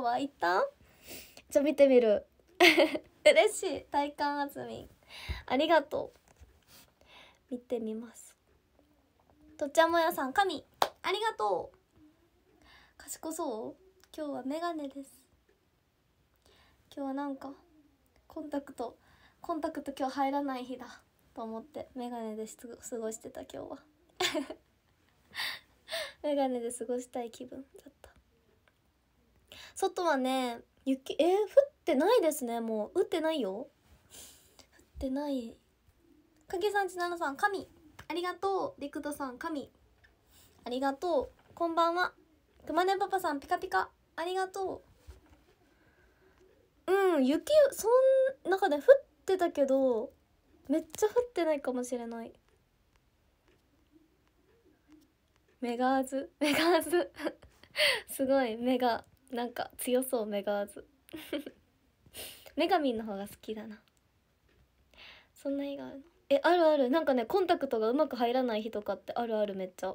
今日は行ったじゃ見てみる 嬉しい体感あずみありがとう見てみますとっちゃんもやさん神ありがとう賢そう今日はメガネです今日はなんかコンタクトコンタクト今日入らない日だと思ってメガネで過ごしてた今日は メガネで過ごしたい気分だった外はね雪えー、降ってないですねもう降ってないよ降ってないか影さんちなのさん神ありがとう陸斗さん神ありがとうこんばんはくまねパパさんピカピカありがとううん雪そん中で降ってたけどめっちゃ降ってないかもしれないメガーズメガーズ すごいメガなんか強そうメガーズ女神の方が好きだなそんな絵があるのえあるあるなんかねコンタクトがうまく入らない日とかってあるあるめっちゃ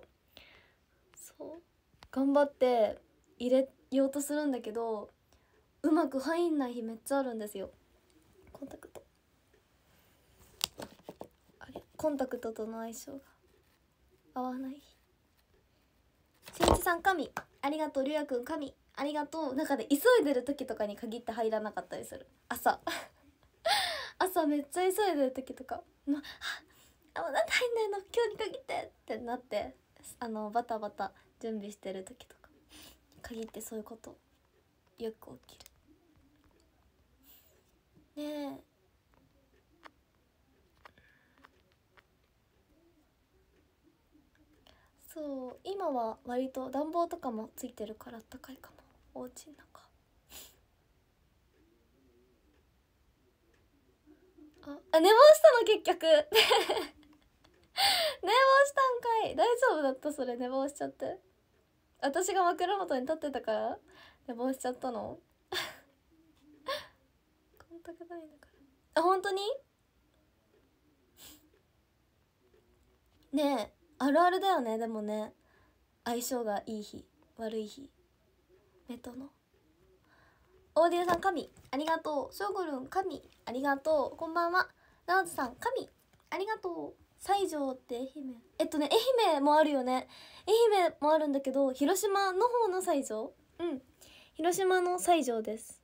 そう頑張って入れようとするんだけどうまく入んない日めっちゃあるんですよコンタクトあれコンタクトとの相性が合わないしんちさん神ありがとうりゅうやくん神ありがとうなんかね急いでる時とかに限って入らなかったりする朝 朝めっちゃ急いでる時とか「もうあもうなん入んないの今日に限って!」ってなってあのバタバタ準備してる時とか限ってそういうことよく起きるねえそう今は割と暖房とかもついてるからあったかいかもお家の中あ寝坊したの結局 寝坊したんかい大丈夫だったそれ寝坊しちゃって私が枕元に立ってたから寝坊しちゃったのコンタないんだからあ本当にねえあるあるだよねでもね相性がいい日悪い日レトのオーディオさん神ありがとうショーゴルン神ありがとうこんばんはナーズさん神ありがとう西条って愛媛えっとね愛媛もあるよね愛媛もあるんだけど広島の方の西条うん広島の西条です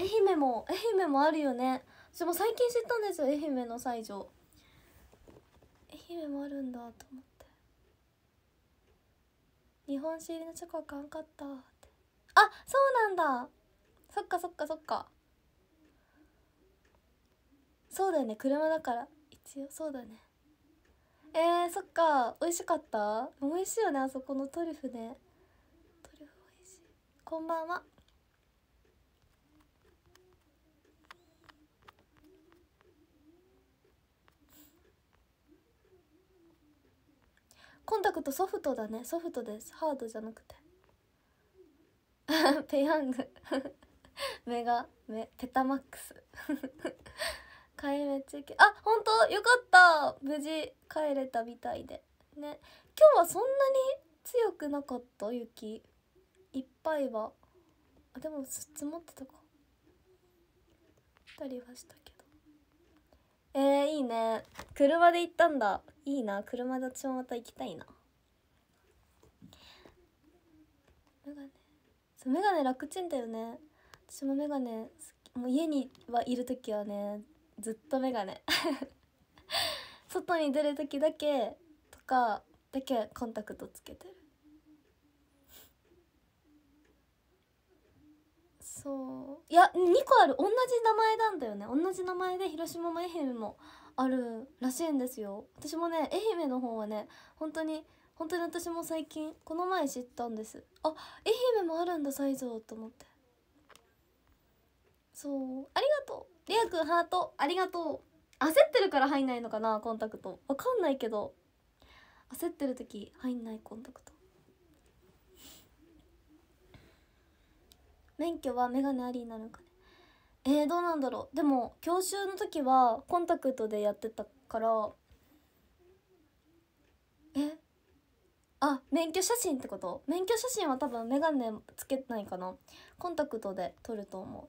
愛媛も愛媛もあるよね私も最近知ったんですよ愛媛の西条愛媛もあるんだと思って日本酒入りのチョコは買わんかったあそうなんだそっかそっかそっかそうだよね車だから一応そうだねえー、そっか美味しかった美味しいよねあそこのトリュフねトリュフ美味しいこんばんはコンタクトソフトだねソフトですハードじゃなくて ペヤング メガメペタマックス 壊滅中継あ本当よかった無事帰れたみたいでね今日はそんなに強くなかった雪いっぱいはあでも積もってたかたりはしたけどえー、いいね車で行ったんだいいな車立ちもまた行きたいなメガネそうメガネ楽ちんだよね私もメガネもう家にはいる時はねずっとメガネ 外に出る時だけとかだけコンタクトつけてるそういや2個ある同じ名前なんだよね同じ名前で広島も愛媛もあるらしいんですよ私もね愛媛の方はね本当に本当に私も最近この前知ったんですあ愛媛もあるんだサイゾーと思ってそうありがとうレア君ハートありがとう焦ってるから入んないのかなコンタクトわかんないけど焦ってる時入んないコンタクト免許は眼鏡ありになるかえー、どうなんだろうでも教習の時はコンタクトでやってたからえあ免許写真ってこと免許写真は多分眼鏡つけないかなコンタクトで撮ると思う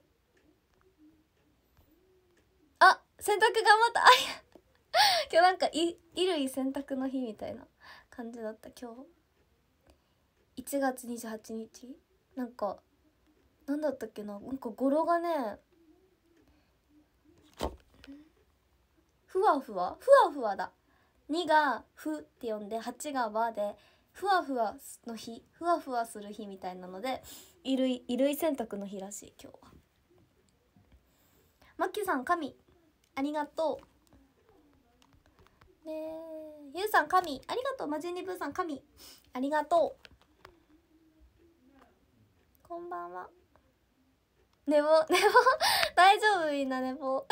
あ洗濯頑張ったあいや 今日なんか衣類洗濯の日みたいな感じだった今日1月28日なんかなんだったっけななんか語呂がねふわふわふわふわだ2が「ふ」って呼んで8が「わ」で「ふわふわの日」「ふわふわする日」みたいなので衣類衣類洗濯の日らしい今日はマッキーさん神ありがとうねえゆうさん神ありがとうマジニブーさん神ありがとうこんばんは寝坊寝坊 大丈夫みんな寝坊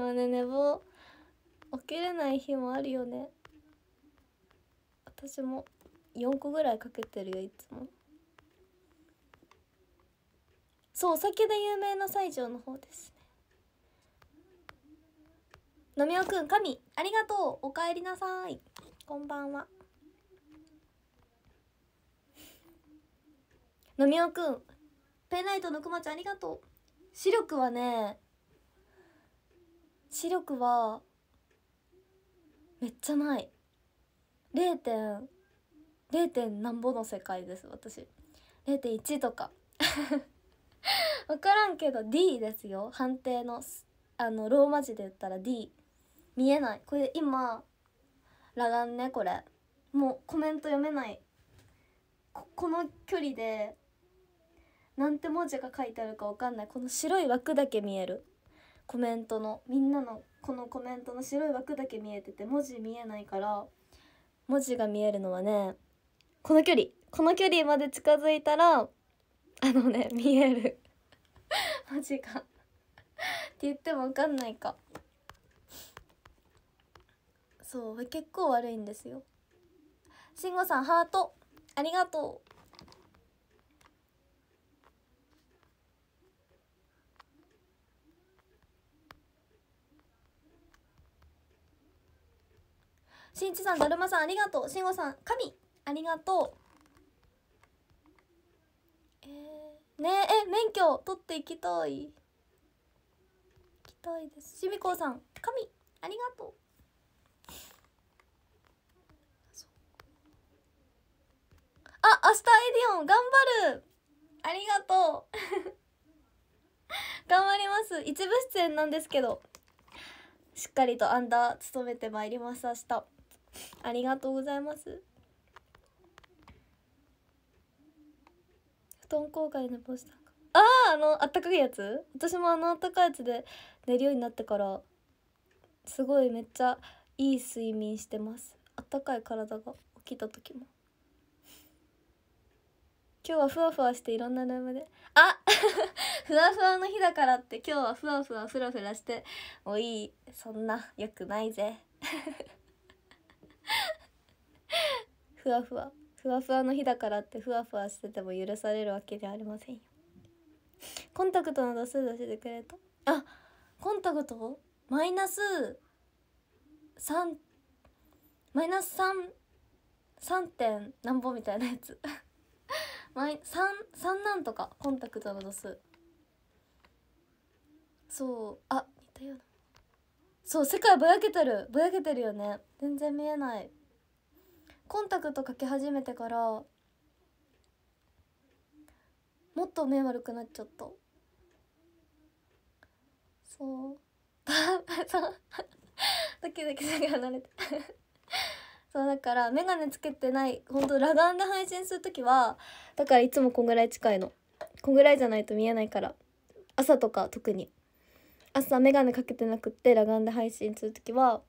でもね寝坊起きれない日もあるよね私も4個ぐらいかけてるよいつもそうお酒で有名な西条の方ですね飲みおくん神ありがとうおかえりなさいこんばんは飲みおくんペンライトのくまちゃんありがとう視力はね視力はめっちゃない 0. 点 0. 点なんぼの世界です私0.1とか分 からんけど D ですよ判定のあのローマ字で言ったら D 見えないこれ今裸眼ねこれもうコメント読めないここの距離でなんて文字が書いてあるか分かんないこの白い枠だけ見えるコメントのみんなのこのコメントの白い枠だけ見えてて文字見えないから文字が見えるのはねこの距離この距離まで近づいたらあのね見える文字がって言っても分かんないかそう結構悪いんですよ慎吾さんハートありがとうしんちさんだるまさんありがとうしんごさん神ありがとうえねええ免許取っていきたい行きたいですしみこさん神ありがとうあ明日エディオン頑張るありがとう 頑張ります一部出演なんですけどしっかりとアンダー務めてまいります明日ありがとうございます布団交換のポスターあああのあったかいやつ私もあのあったかいやつで寝るようになってからすごいめっちゃいい睡眠してますあったかい体が起きた時も今日はふわふわしていろんなライブであ ふわふわの日だからって今日はふわふわふらふらしてもういいそんなよくないぜふわふわふわふわの日だからってふわふわしてても許されるわけではありませんよコンタクトの度数出してくれたあコンタクトマイナス3マイナス33点なんぼみたいなやつ マイ 3, 3なんとかコンタクトの度数そうあ似たようなそう世界ぼやけてるぼやけてるよね全然見えないコンタクトかけ始めてからもっと目悪くなっちゃったそう ドキドキすぐ離れて そうだから眼鏡つけてないほんと裸眼で配信する時はだからいつもこんぐらい近いのこんぐらいじゃないと見えないから朝とか特に朝眼鏡かけてなくって裸眼で配信する時は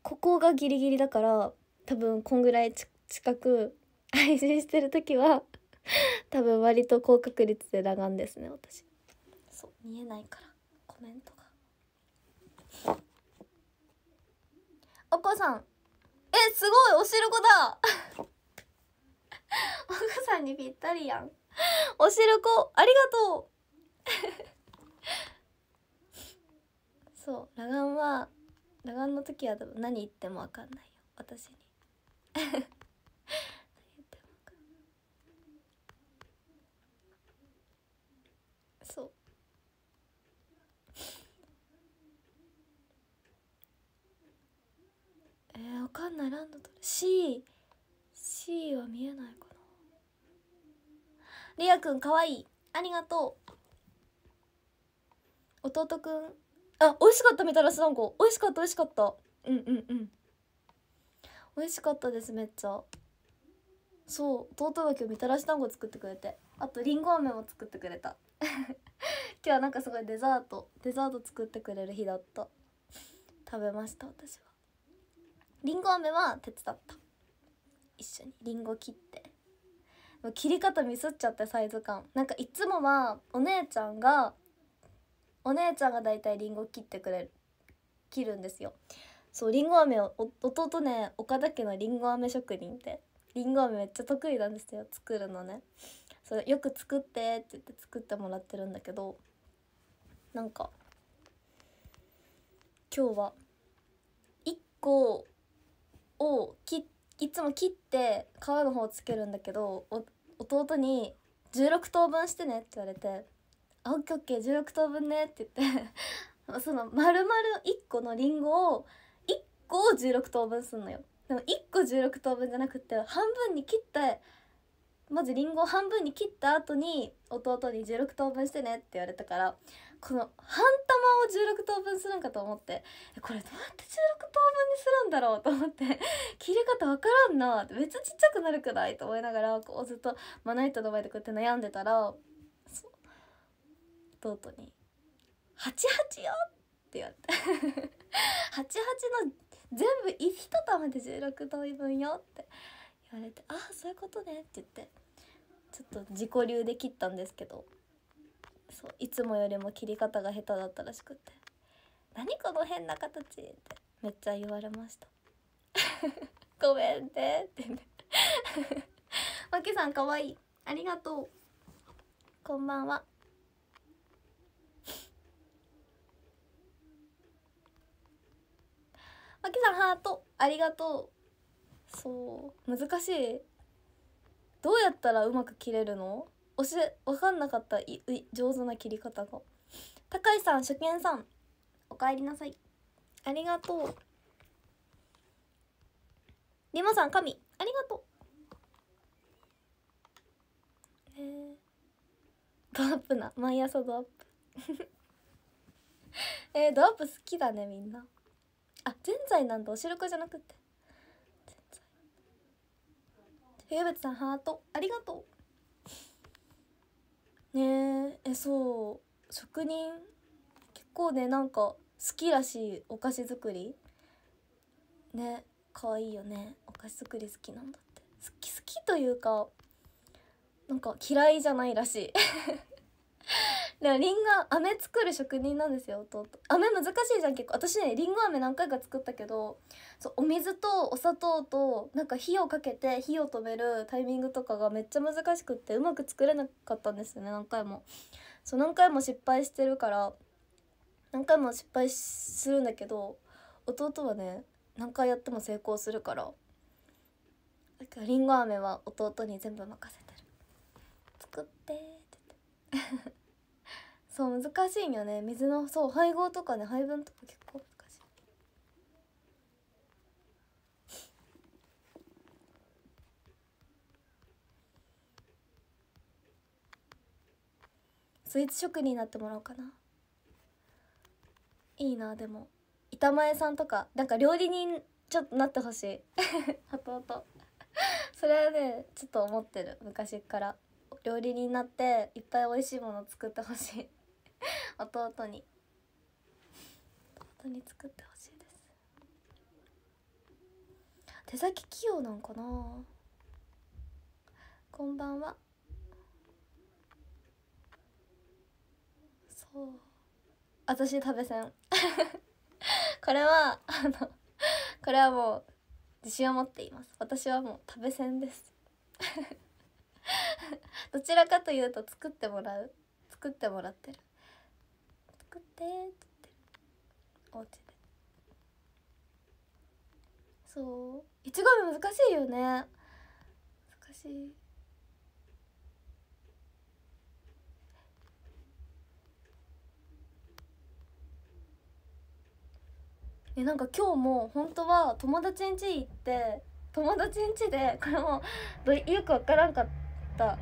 ここがギリギリだから多分こんぐらい近く配信してる時は 多分割と高確率で裸眼ですね私そう見えないからコメントがおこさんえすごいおしるこだ おこさんにぴったりやんおしるこありがとう そう裸眼は裸眼の時は多分何言っても分かんないよ私にそうえー、わかんないランドと C C は見えないかなりあくんかわいいありがとう弟くんあ美味しかったみたらし団子美味しかった美味しかったうんうんうん美味しかったですめっちゃそう弟が今日みたらし団子作ってくれてあとりんご飴も作ってくれた 今日はなんかすごいデザートデザート作ってくれる日だった食べました私はりんご飴は手伝った一緒にりんご切って切り方ミスっちゃってサイズ感なんかいつもはお姉ちゃんがお姉ちゃんがだいたいりんご切ってくれる切るんですよそうりんご飴を弟ね岡田家のりんご飴職人ってりんご飴めっちゃ得意なんですよ作るのねそれよく作ってって言って作ってもらってるんだけどなんか今日は1個をきいつも切って皮の方をつけるんだけど弟に「16等分してね」って言われて「あオッケーオッケー16等分ね」って言って その丸々1個のりんごを個を16等分すんのよでも1個16等分じゃなくて半分に切ってまずりんごを半分に切った後に弟に16等分してねって言われたからこの半玉を16等分するんかと思ってこれどうやって16等分にするんだろうと思って切り方わからんなめっちゃちっちゃくなるくないと思いながらこうずっとまな板の前でこうやって悩んでたら弟に「88よ!」って言われて88の全部一玉で16等分よって言われてああそういうことねって言ってちょっと自己流で切ったんですけどそういつもよりも切り方が下手だったらしくて「何この変な形」ってめっちゃ言われました ごめんねってね マキさんかわいいありがとうこんばんはあきさんハートありがとうそう難しいどうやったらうまく切れるのおし分かんなかったい上手な切り方が高井さん初見さんおかえりなさいありがとうリモさん神ありがとうねドアップな毎朝ドアップ えー、ドアップ好きだねみんなあぜんざいなんだおしるこじゃなくて冬渕さんハートありがとうねええそう職人結構ねなんか好きらしいお菓子作りね可愛いよねお菓子作り好きなんだって好き好きというかなんか嫌いじゃないらしいでりんご飴作る職人なんですよ弟飴難しいじゃん結構私ねりんご飴何回か作ったけどそうお水とお砂糖となんか火をかけて火を止めるタイミングとかがめっちゃ難しくってうまく作れなかったんですよね何回もそう何回も失敗してるから何回も失敗するんだけど弟はね何回やっても成功するからだからりんご飴は弟に全部任せてる作ってって言ってそう難しいんよね水のそう配合とかね配分とか結構難しいスイーツ職人になってもらおうかないいなでも板前さんとかなんか料理人ちょっとなってほしい 弟それはねちょっと思ってる昔から料理人になっていっぱい美味しいもの作ってほしい 弟に弟に作ってほしいです手先器用なんかなこんばんはそう私食べせん これはあのこれはもう自信を持っています私はもう食べせんです どちらかというと作ってもらう作ってもらってるって」ってお家でそう一ちご難しいよね難しいえなんか今日も本当は友達ん家行って友達ん家でこれもよく分からんかった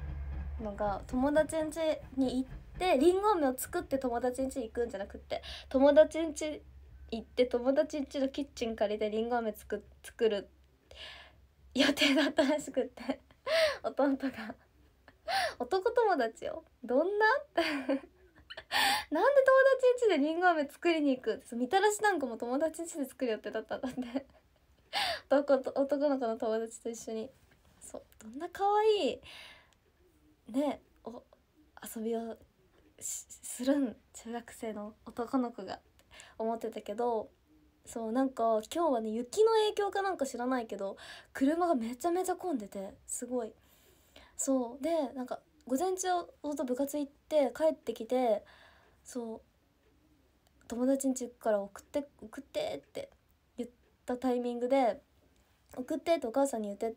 のが友達ん家に行ってってりんご飴を作って友達ん家行くんじゃなくって友達ん家行って友達ん家のキッチン借りてりんご飴作作る予定だったらしくって 弟が男友達よどんなって なんで友達ん家でりんご飴作りに行くみたらしなんかも友達ん家で作る予定だったんだって男と男の子の友達と一緒にそうどんな可愛いねお遊びをするん中学生の男の子が思ってたけどそうなんか今日はね雪の影響かなんか知らないけど車がめちゃめちゃ混んでてすごいそうでなんか午前中ずっと部活行って帰ってきてそう友達ん家くから送って送ってって言ったタイミングで送ってってお母さんに言って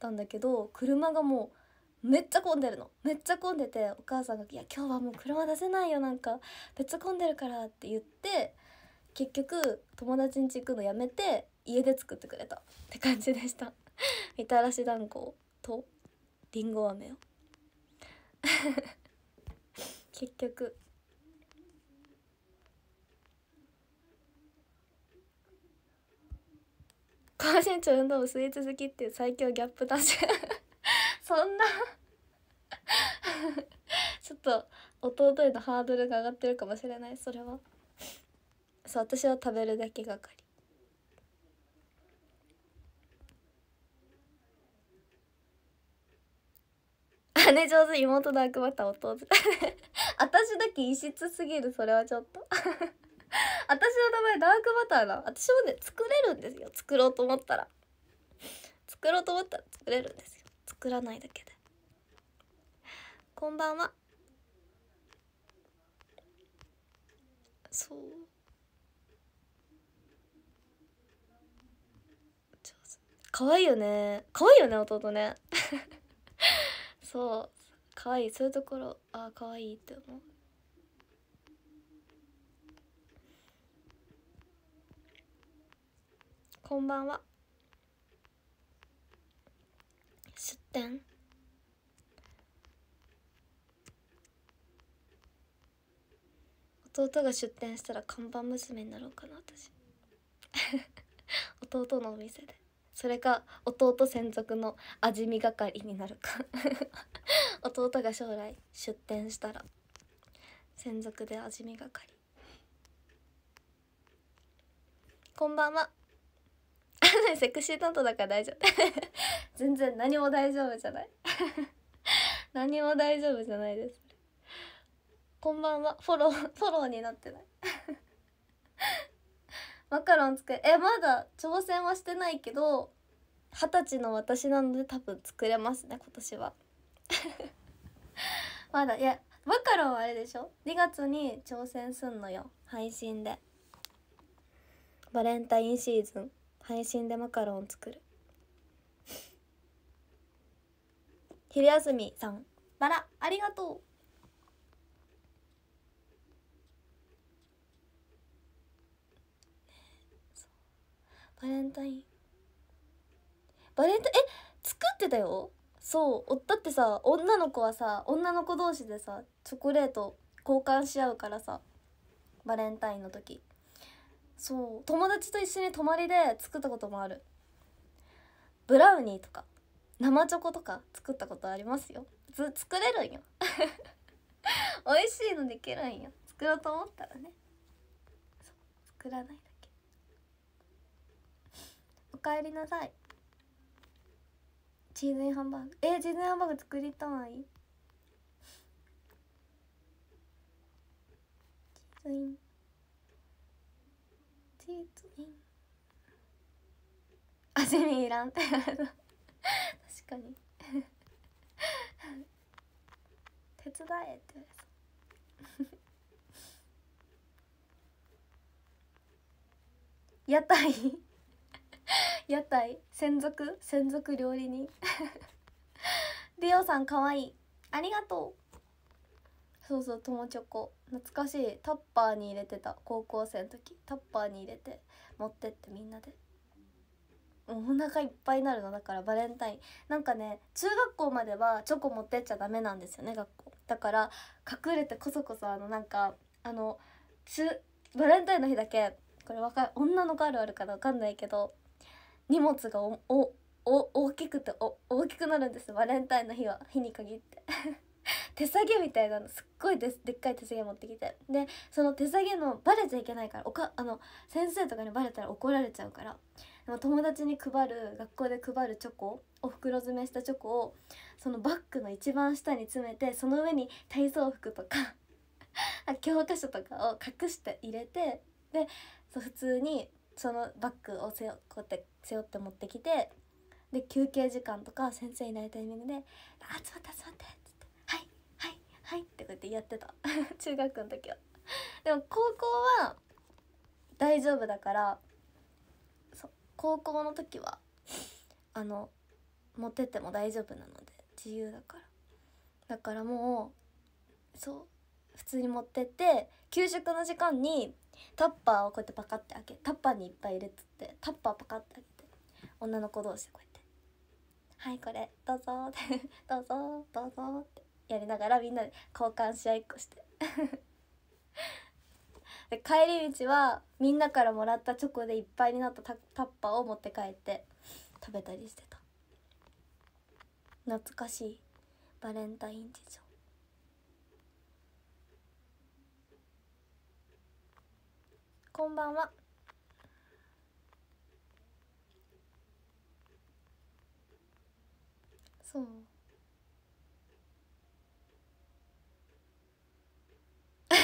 たんだけど車がもうめっちゃ混んでるのめっちゃ混んでてお母さんが「いや今日はもう車出せないよなんかめっちゃ混んでるから」って言って結局友達ん家行くのやめて家で作ってくれたって感じでした みたらし団子とりんご飴を 結局高身長運動部スイーツ好きっていう最強ギャップ出しそんな ちょっと弟へのハードルが上がってるかもしれないそれはそう私は食べるだけがかり姉上手妹の悪魔た弟 私だけ異質すぎるそれはちょっと 私の名前ダークバターな私もね作れるんですよ作ろうと思ったら作ろうと思ったら作れるんですよ作らないだけでこんばんはそう可愛いよね可愛いよね弟ね そう可愛いそういうところああ可愛いって思うこんばんは出店弟が出店したら看板娘になろうかな私 弟のお店でそれか弟専属の味見係になるか 弟が将来出店したら専属で味見係こんばんは セクシー担当だから大丈夫 全然何も大丈夫じゃない 何も大丈夫じゃないですこんばんはフォローフォローになってないマカロン作るえまだ挑戦はしてないけど二十歳の私なので多分作れますね今年はまだいやマカロンはあれでしょ2月に挑戦すんのよ配信でバレンタインシーズン配信でマカロン作る昼休みさんバラありがとうバレンタインバレンタインえ作ってたよそうだってさ女の子はさ女の子同士でさチョコレート交換し合うからさバレンタインの時そう友達と一緒に泊まりで作ったこともあるブラウニーとか生チョコとか作ったことありますよず作れるんよ 美味しいのできるんよ作ろうと思ったらね作らないだけおかえりなさいチーズインハンバーグえチーズインハンバーグ作りたいチーズインシートイン味にいらんって確かに手伝えって言われそう屋台屋台専属専属料理人リオさんかわいいありがとうそうそう友チョコ懐かしいタッパーに入れてた高校生の時タッパーに入れて持ってってみんなでお腹いっぱいになるのだからバレンタインなんかね中学校まではチョコ持ってっちゃダメなんですよね学校だから隠れてこそこそあのなんかあのバレンタインの日だけこれ若い女の子あるあるかな分かんないけど荷物がおおお大きくてお大きくなるんですバレンタインの日は日に限って 手提げみたいなのすっごいででっかい手提げ持ってきてでその手提げのバレちゃいけないからおかあの先生とかにバレたら怒られちゃうからでも友達に配る学校で配るチョコお袋詰めしたチョコをそのバッグの一番下に詰めてその上に体操服とか 教科書とかを隠して入れてでそう普通にそのバッグを背負こうやって背負って持ってきてで休憩時間とか先生いないタイミングで「あ集まった集まって」はい」ってこうやってやってた 中学の時はでも高校は大丈夫だからそう高校の時はあの持ってっても大丈夫なので自由だからだからもうそう普通に持ってって給食の時間にタッパーをこうやってパカッて開けタッパーにいっぱい入れてってタッパーパカッて開けて女の子同士でこうやって「はいこれどうぞ」って「どうぞどうぞ」ってやりながらみんなで交換し合いっこして 帰り道はみんなからもらったチョコでいっぱいになったタッパーを持って帰って食べたりしてた懐かしいバレンタイン事情こんばんはそう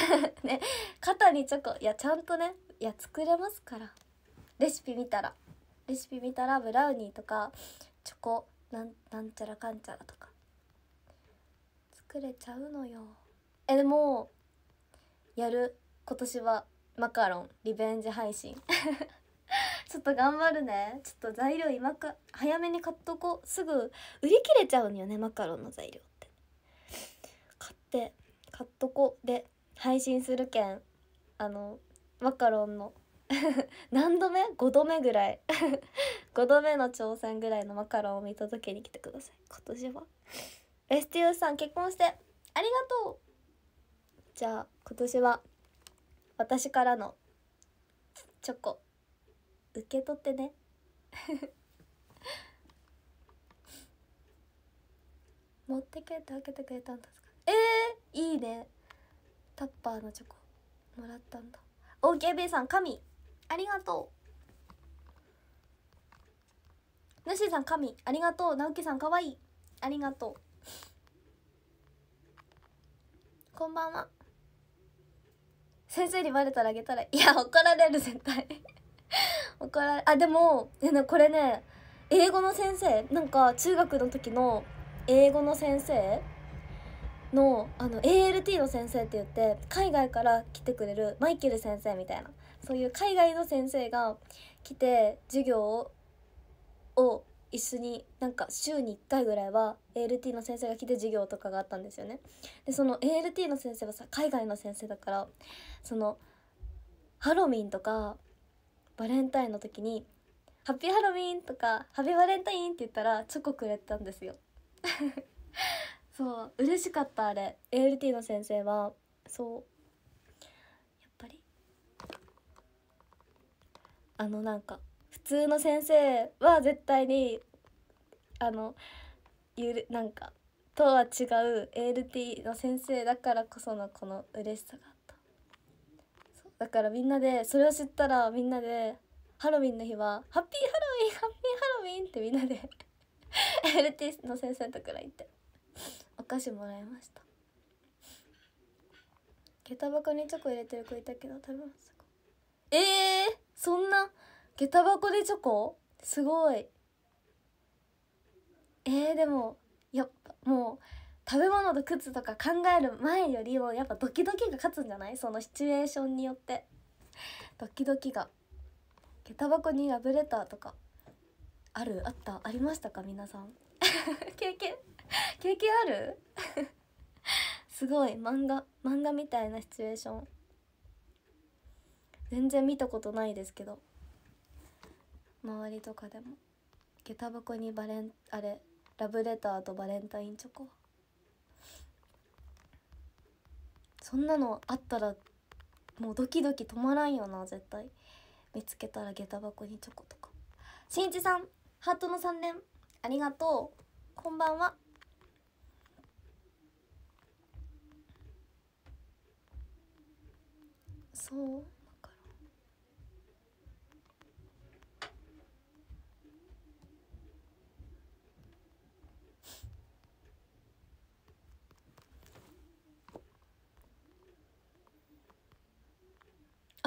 ね肩にチョコいやちゃんとねいや作れますからレシピ見たらレシピ見たらブラウニーとかチョコなんなんちゃらかんちゃらとか作れちゃうのよえでもやる今年はマカロンリベンジ配信 ちょっと頑張るねちょっと材料今か早めに買っとこうすぐ売り切れちゃうんよねマカロンの材料って買って買っとこうで配信するけんあのマカロンの 何度目 ?5 度目ぐらい5 度目の挑戦ぐらいのマカロンを見届けに来てください今年は STU さん結婚してありがとうじゃあ今年は私からのチョコ受け取ってね 持って帰ってあげてくれたんですかえー、いいねタッパーのチョコもらったんだ OKB さん神ありがとうぬしさん神ありがとう直樹さんかわいいありがとうこんばんは先生にバレたらあげたらいや怒られる絶対 怒られあでもこれね英語の先生なんか中学の時の英語の先生のあの ALT の先生って言って海外から来てくれるマイケル先生みたいなそういう海外の先生が来て授業を一緒になんか週に1回ぐらいは ALT の先生が来て授業とかがあったんですよね。でその ALT の先生はさ海外の先生だからそのハロウィンとかバレンタインの時に「ハッピーハロウィン」とか「ハッピーバレンタイン」って言ったらチョコくれたんですよ。そう嬉しかったあれ ALT の先生はそうやっぱりあのなんか普通の先生は絶対にあのゆるなんかとは違う ALT の先生だからこそのこの嬉しさがあっただからみんなでそれを知ったらみんなでハロウィンの日は「ハッピーハロウィンハッピーハロウィン」ってみんなで ALT の先生とくらいって。お菓子もらいました下駄箱にチョコ入れてる子いたけど食べましたかえー、そんな下駄箱でチョコすごいえー、でもやっぱもう食べ物と靴とか考える前よりもやっぱドキドキが勝つんじゃないそのシチュエーションによってドキドキが下駄箱にラブレターとかあるあったありましたか皆さん 経験 経験ある すごい漫画漫画みたいなシチュエーション全然見たことないですけど周りとかでも下駄箱にバレンあれラブレターとバレンタインチョコそんなのあったらもうドキドキ止まらんよな絶対見つけたら下駄箱にチョコとかしんいちさんハートの3連ありがとうこんばんはそうマカロ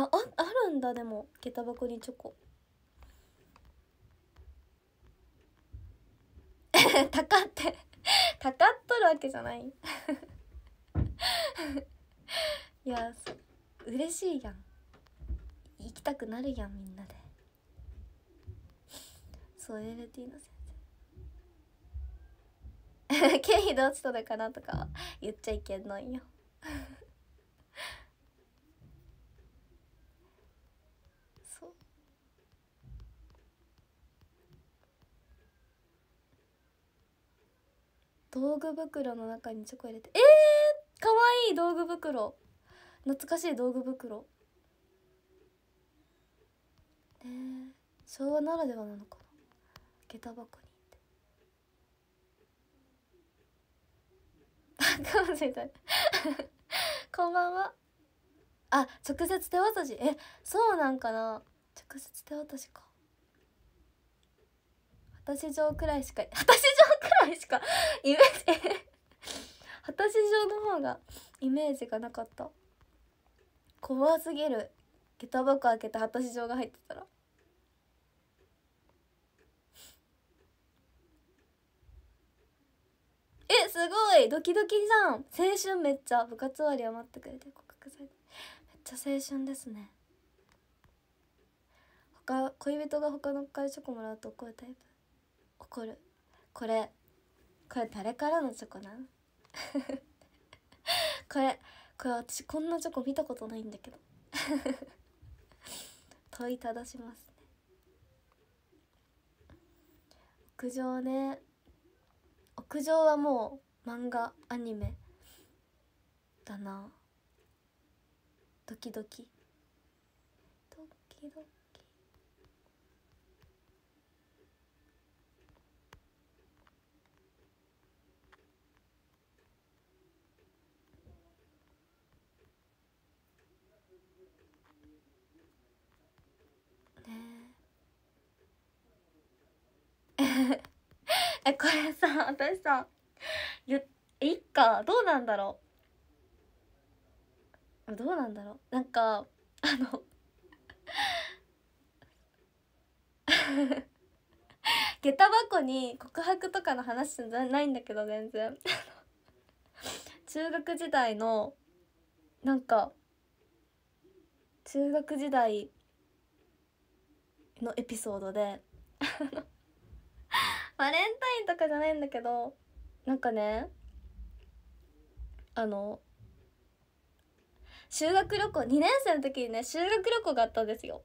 ンあああるんだでも下駄箱にチョコたか ってたかっとるわけじゃない いやそう嬉しいやん行きたくなるやんみんなでそうエ NLT の先生 経費ど落ちたのかなとか言っちゃいけないよ そう道具袋の中にチョコ入れてえー、かわいい道具袋懐かしい道具袋ね昭和ならではなのかな下駄箱にあかもしれないこんばんはあ直接手渡しえそうなんかな直接手渡しか二たし上くらいしか二たし上くらいしかイメージ二たし上の方がイメージがなかった怖すぎる下駄箱開けて果たし状が入ってたらえすごいドキドキじゃん青春めっちゃ部活終わり余ってくれて告白されてめっちゃ青春ですね他恋人が他のからチョコもらうと怒るタイプ怒るこれこれ誰からのチョコなんこれ これ私こんなチョコ見たことないんだけど 問いただしますね屋上ね屋上はもう漫画アニメだなドキドキドキドキね えこれさ私さ言いっかどうなんだろうどうなんだろうなんかあの 下駄箱に告白とかの話じゃないんだけど全然 中学時代のなんか中学時代のエピソードで バレンタインとかじゃないんだけどなんかねあの修学旅行2年生の時にね修学旅行があったんですよ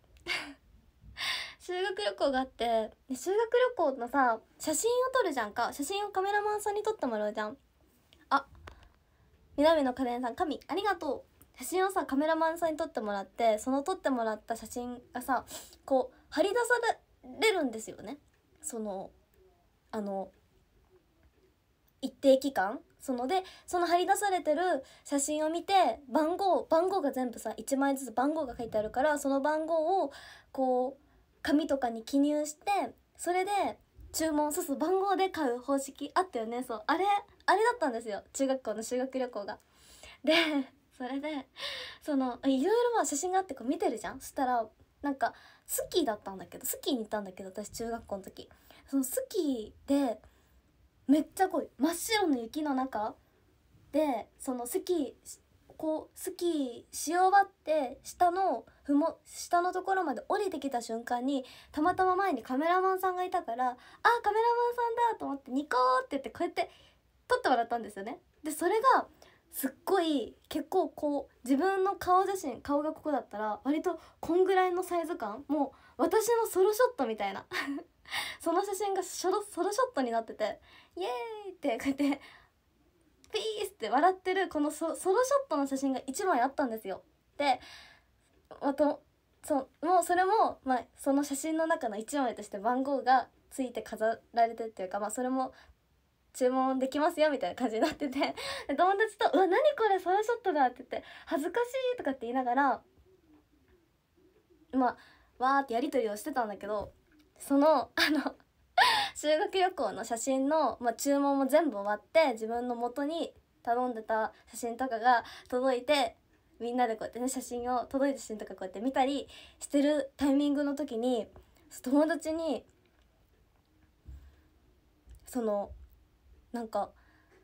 修学旅行があって修学旅行のさ写真を撮るじゃんか写真をカメラマンさんに撮ってもらうじゃんあ南の家電さん神ありがとう写真をさカメラマンさんに撮ってもらってその撮ってもらった写真がさこう張り出されるんですよねそのあの一定期間そのでその貼り出されてる写真を見て番号番号が全部さ1枚ずつ番号が書いてあるからその番号をこう紙とかに記入してそれで注文そうそう番号で買う方式あったよねそうあれあれだったんですよ中学校の修学旅行が。でそれでそのいろいろまあ写真があってこう見てるじゃんそしたらなんかスキーだったんだけどスキーに行ったんだけど私中学校の時そのスキーでめっちゃ濃い真っ白の雪の中でそのスキーこうスキーし終わって下のふも下のところまで降りてきた瞬間にたまたま前にカメラマンさんがいたから「あカメラマンさんだ!」と思ってニコーって言ってこうやって撮ってもらったんですよね。でそれがすっごい結構こう自分の顔写真顔がここだったら割とこんぐらいのサイズ感もう私のソロショットみたいな その写真がソロソロショットになってて「イエーイ!」ってこうやって「ピース!」って笑ってるこのソロショットの写真が1枚あったんですよ。でまたそもうそれも、まあ、その写真の中の1枚として番号がついて飾られてっていうか、まあ、それも注文できますよみたいな感じになってて 友達と「うわ何これサラショットだ」って言って「恥ずかしい」とかって言いながらまあわーってやり取りをしてたんだけどそのあの 修学旅行の写真の、まあ、注文も全部終わって自分の元に頼んでた写真とかが届いてみんなでこうやってね写真を届いた写真とかこうやって見たりしてるタイミングの時に友達にそのなんか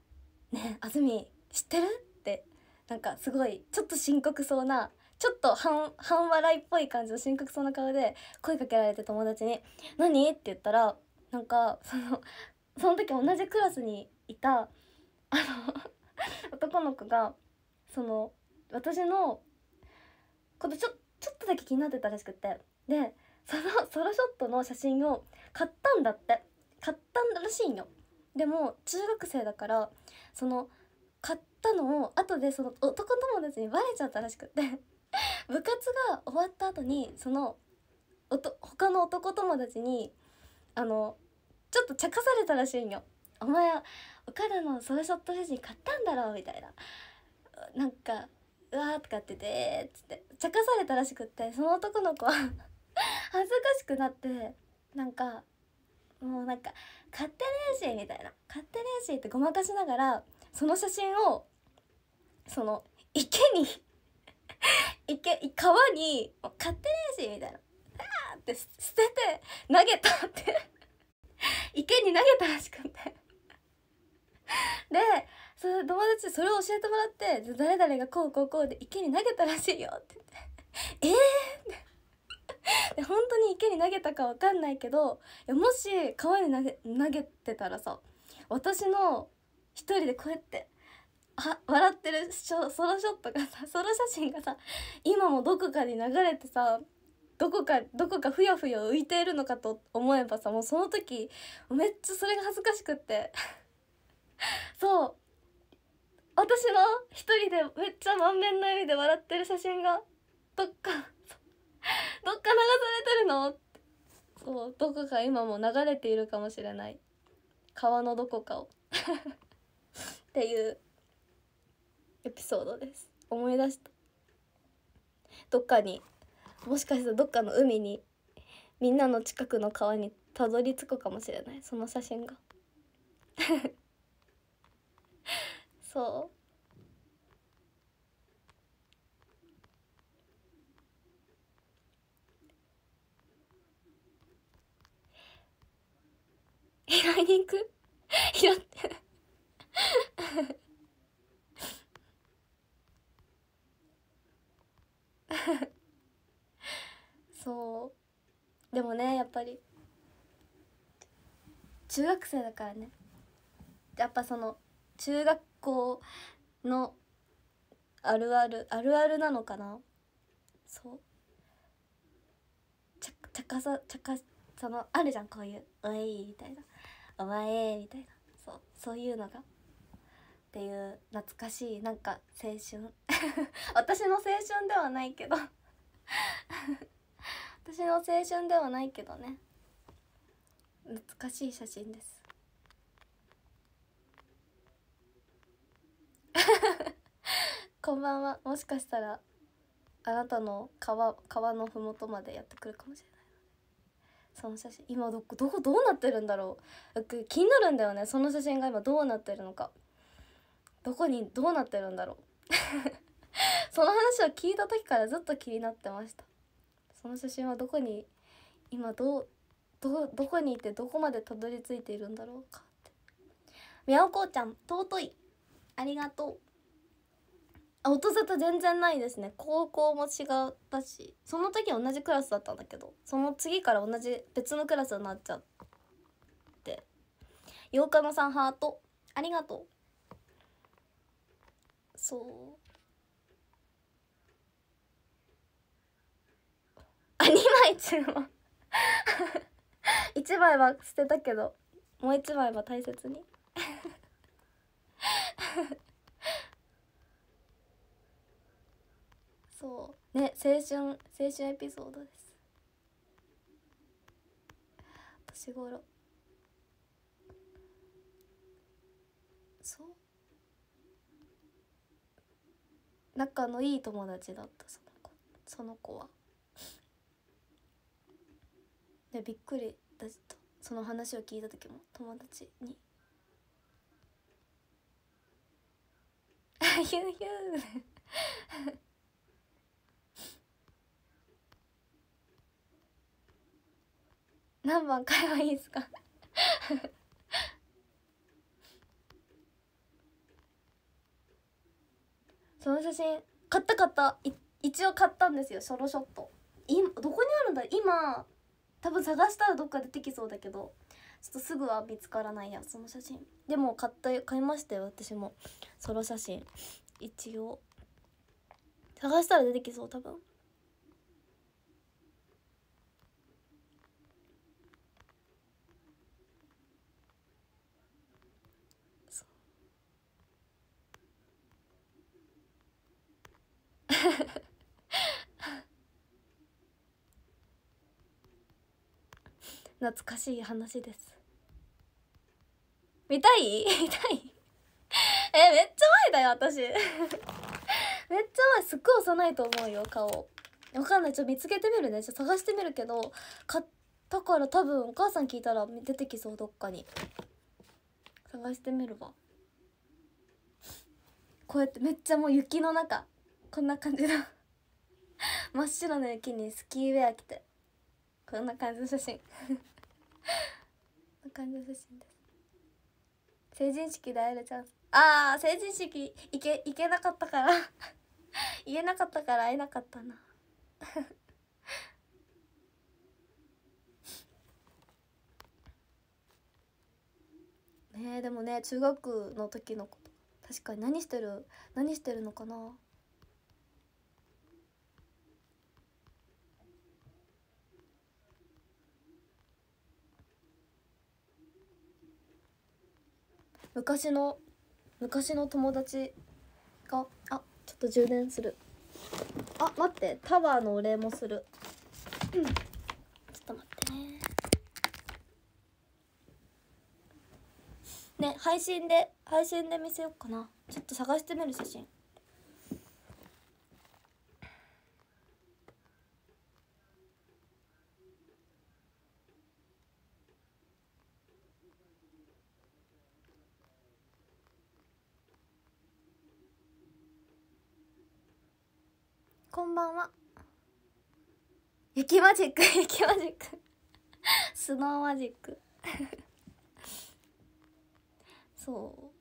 「ねえ安住知ってる?」ってなんかすごいちょっと深刻そうなちょっと半半笑いっぽい感じの深刻そうな顔で声かけられて友達に「何?」って言ったらなんかそのその時同じクラスにいたあの 男の子がその私のことちょちょっとだけ気になってたらしくてでそのソロショットの写真を買ったんだって買ったんだらしいんよでも中学生だからその買ったのを後でその男友達にバレちゃったらしくて 部活が終わった後にそのおと他の男友達にあのちょっと茶化されたらしいんよ。お前岡田のソルショット写真買ったんだろみたいな。なんか「うわ」とかっててっつって茶化されたらしくってその男の子は 恥ずかしくなってなんかもうなんか勝手えしみたいな勝手えしってごまかしながらその写真をその池に 池川に勝手えし」みたいなあーって捨てて投げたって池に投げたらしくてでその友達それを教えてもらって誰々がこうこうこうで池に投げたらしいよって言って本当に池に投げたかわかんないけどもし川に投げ投げてたらさ私の一人でこうやってあ笑ってるソロショットがさソロ写真がさ今もどこかに流れてさどこかどこかふやふや浮いているのかと思えばさもうその時めっちゃそれが恥ずかしくって そう私の一人でめっちゃ満面の笑みで笑ってる写真がどっか どっか流されてるのそうどこか今も流れているかもしれない川のどこかを っていうエピソードです思い出したどっかにもしかしたらどっかの海にみんなの近くの川にたどり着くかもしれないその写真が そう依頼に行く拾ってそうでもねやっぱり中学生だからねやっぱその中学校のあるあるあるあるなのかなそうちゃかさちゃかそのあるじゃんこういう「おい」みたいなお前みたいなそうそういうのがっていう懐かしいなんか青春 私の青春ではないけど 私の青春ではないけどね懐かしい写真です こんばんはもしかしたらあなたの川川のふもとまでやってくるかもしれないその写真今どこどこどうなってるんだろう気になるんだよねその写真が今どうなってるのかどこにどうなってるんだろう その話を聞いた時からずっと気になってましたその写真はどこに今どうどどこにいてどこまでたどり着いているんだろうかってみやおこうちゃん尊いありがとう音沙汰全然ないですね高校も違ったしその時は同じクラスだったんだけどその次から同じ別のクラスになっちゃって8日のさんハートありがとうそうあ2枚注文1枚は捨てたけどもう1枚は大切にそうね青春青春エピソードです年頃そう仲のいい友達だったその子その子はでびっくりだとその話を聞いた時も友達に「あゆうゆう」何番買えばいいですか その写真買った買った一応買ったんですよソロショット今どこにあるんだ今多分探したらどっか出てきそうだけどちょっとすぐは見つからないやその写真でも買った買いましたよ私もソロ写真一応探したら出てきそう多分懐かしい話です見たい見たいえめっちゃ前だよ私めっちゃ前すっごい幼いと思うよ顔わかんないちょっと見つけてみるねちょっと探してみるけど買ったから多分お母さん聞いたら出てきそうどっかに探してみるわこうやってめっちゃもう雪の中こんな感じの 真っ白の雪にスキーウェア着てこんな感じの写真こんな感じの写真です成人式で会えるチャンスああ成人式行け行けなかったから言えなかったから会えなかったな ねえでもね中学の時のこと確かに何してる何してるのかな昔の昔の友達があちょっと充電するあ待ってタワーのお礼もするうんちょっと待ってねね配信で配信で見せようかなちょっと探してみる写真ばんは雪マジック 雪マジックスノーマジック そ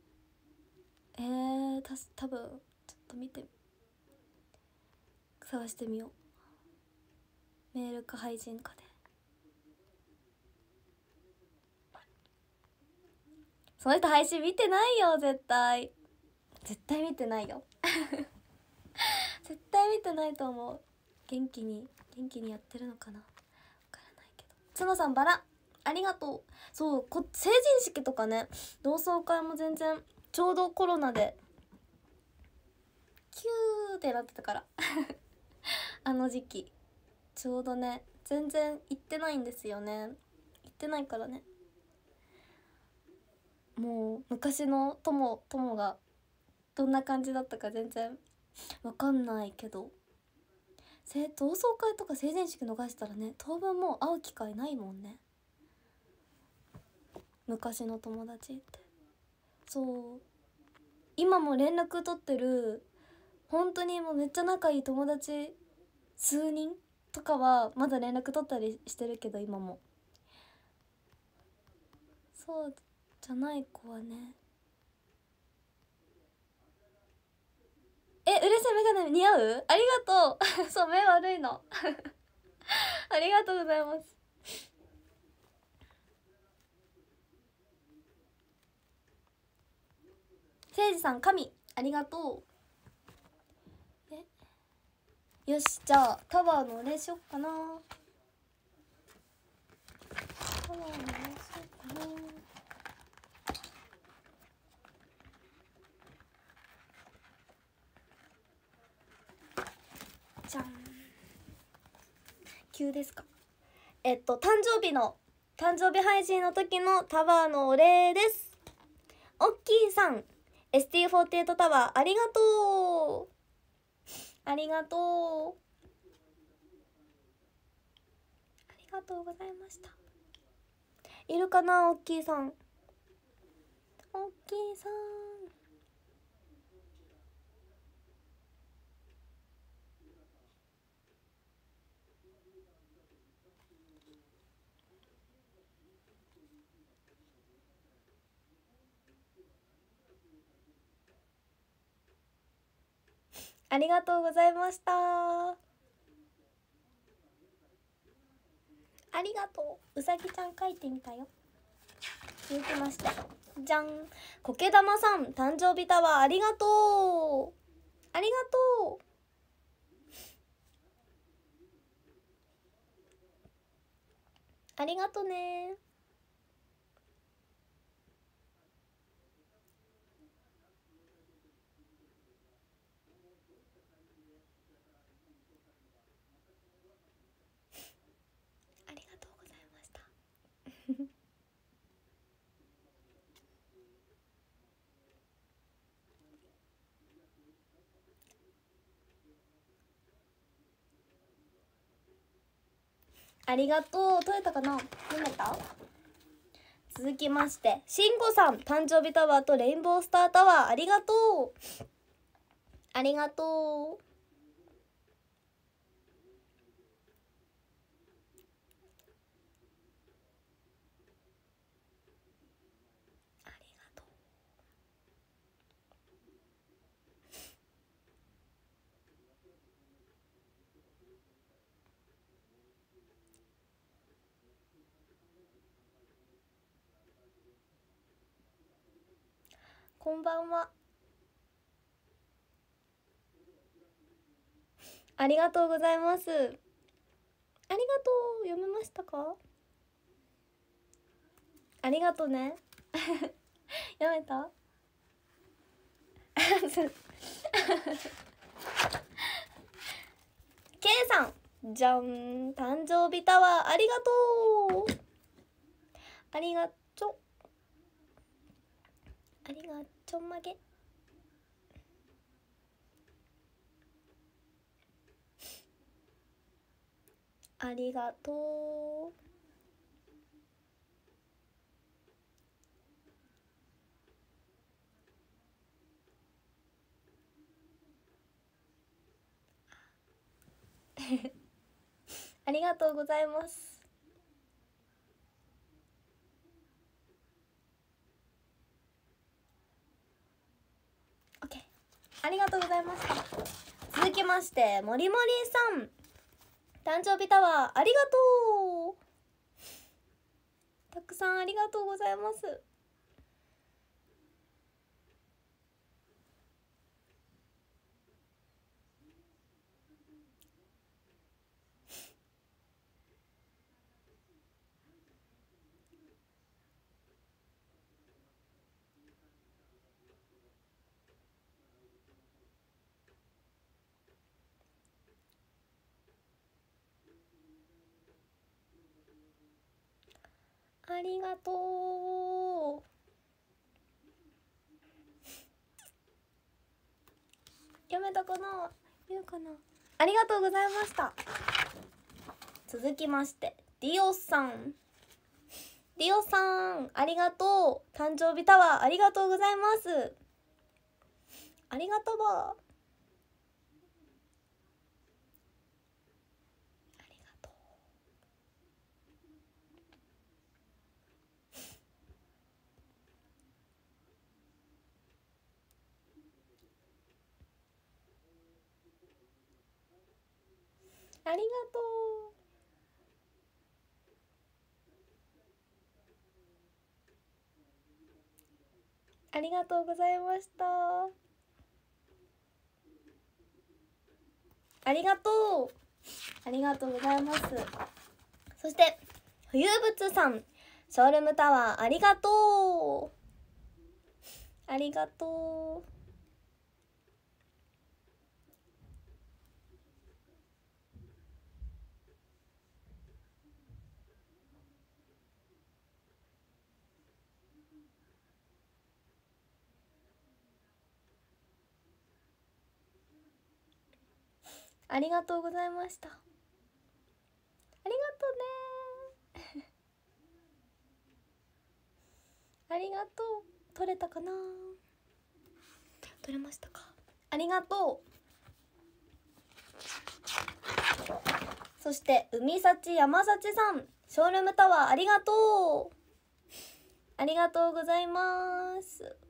うえー、た多分ちょっと見て探してみようメールか配信かでその人配信見てないよ絶対絶対見てないよ 絶対見てないと思う元気に元気にやってるのかなわからないけど妻さんバラありがとうそうこ成人式とかね同窓会も全然ちょうどコロナでキューってなってたから あの時期ちょうどね全然行ってないんですよね行ってないからねもう昔の友友がどんな感じだったか全然わかんないけど生同窓会とか成人式逃したらね当分もう会う機会ないもんね昔の友達ってそう今も連絡取ってる本当にもうめっちゃ仲いい友達数人とかはまだ連絡取ったりしてるけど今もそうじゃない子はねメガネ似合うありがとう そう目悪いの ありがとうございますせいじさん神ありがとうよしじゃあタワーのお礼しよっかなタワーのお礼しよっかな急ですかえっと誕生日の誕生日配信の時のタワーのお礼ですおっきいさん ST48 タワーありがとうありがとうありがとうございましたいるかなおっきいさんおっきいさんありがとうございましたありがとううさぎちゃん書いてみたよ聞きましたじゃん苔玉さん誕生日タワーありがとうありがとうありがとうねありがとう取れたかな読めた続きましてしんこさん誕生日タワーとレインボースタータワーありがとうありがとうこんばんはありがとうございますありがとう読めましたかありがとうね 読めたけい さんじゃん誕生日タワーありがとうありがとうありがとうちょんまげありがとう ありがとうございます。ありがとうございました続きましてもりもりさん誕生日タワーありがとうたくさんありがとうございますありがとう読めたかな言うかなありがとうございました続きましてディオさんディオさんありがとう誕生日タワーありがとうございますありがとうありがとうありがとうございましたありがとうありがとうございますそして浮遊物さんショールームタワーありがとうありがとうありがとうございましたありがとうね ありがとう取れたかな取れましたかありがとうそして海幸山幸さんショールームタワーありがとうありがとうございます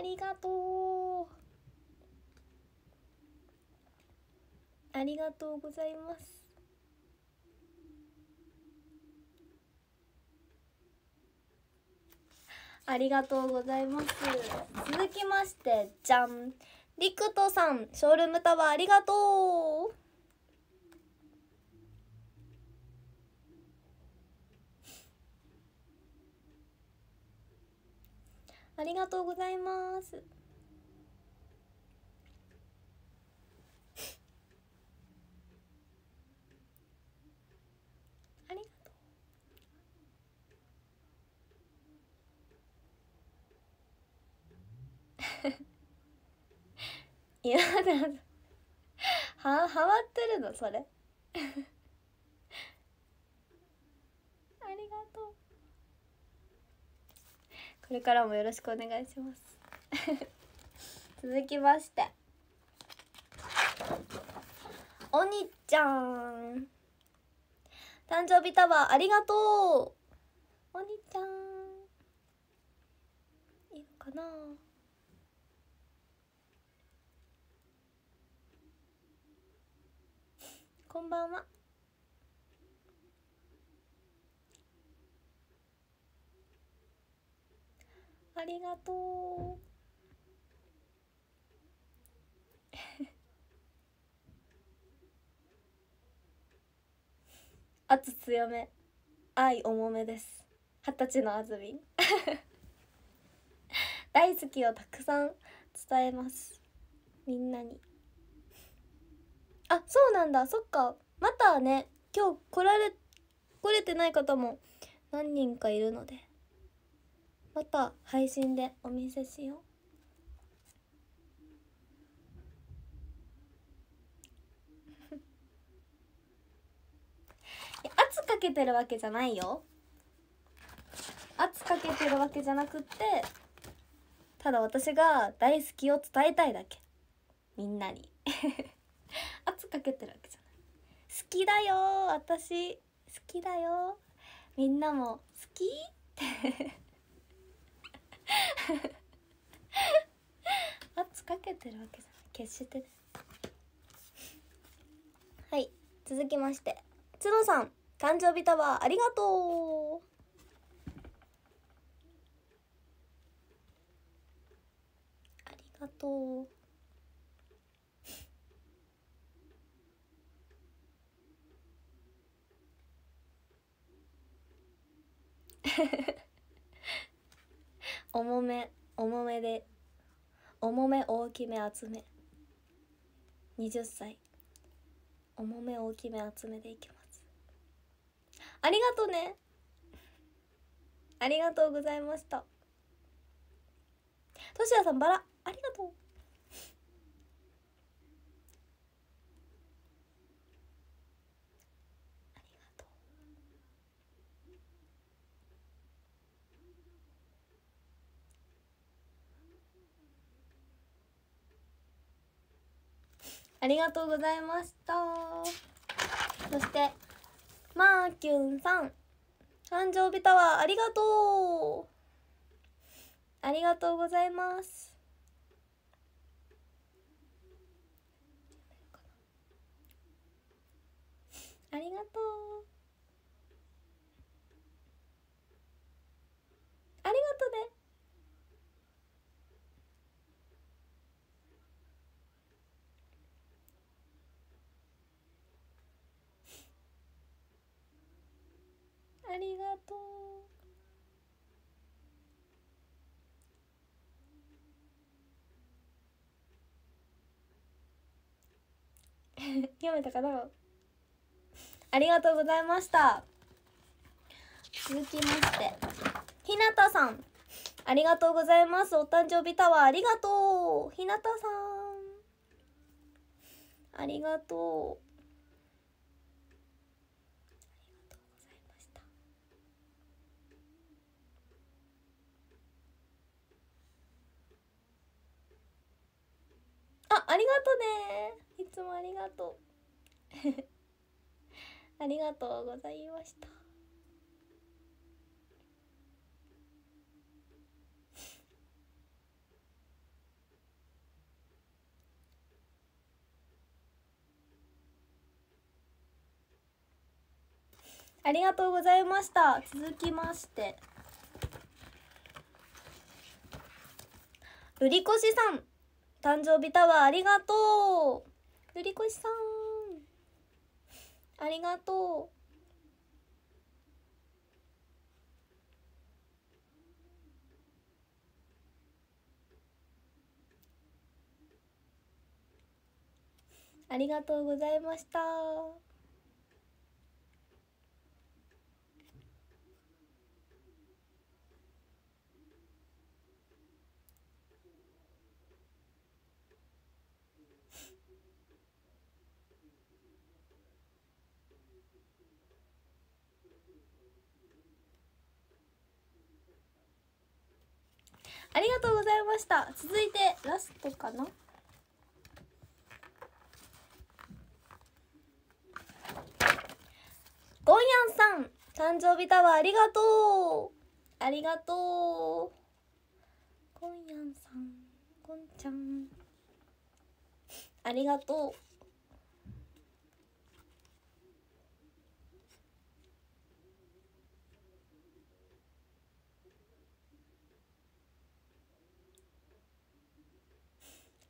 ありがとうありがとうございますありがとうございます続きましてじゃんリクトさんショールームタワーありがとうありがとうございますありがとう嫌だ ははまってるのそれ ありがとうこれからもよろしくお願いします 続きましておにちゃん誕生日タワーありがとうおにちゃんいいのかなこんばんはありがとう圧 強め愛重めです二十歳のあずみん大好きをたくさん伝えますみんなにあそうなんだそっかまたね今日来られ来れてない方も何人かいるのでまた配信でお見せしよう 圧かけてるわけじゃないよ圧かけてるわけじゃなくってただ私が大好きを伝えたいだけみんなに 圧かけてるわけじゃない好きだよ私好きだよみんなも好きって 圧かけてるわけじゃない決してねはい続きましてつさん誕生日タワーありがとうありがとう 重め重めで重め大きめ厚め20歳重め大きめ厚めでいきますありがとねありがとうございましたとしやさんバラありがとうありがとうございましたそしてマーキュンさん誕生日タワーありがとうありがとうございますありがとうありがとねありがとう 読めたかなありがとうございました続きまして日向さんありがとうございますお誕生日タワーありがとう日向さんありがとうあありがとねいつもありがとう ありがとうございましたありがとうございました続きまして売り越しさん誕生日タワーありがとうゆりこしさんありがとうありがとうございました。ありがとうございました続いてラストかなゴンヤンさん誕生日タワーありがとうありがとうゴンヤンさんゴンちゃんありがとう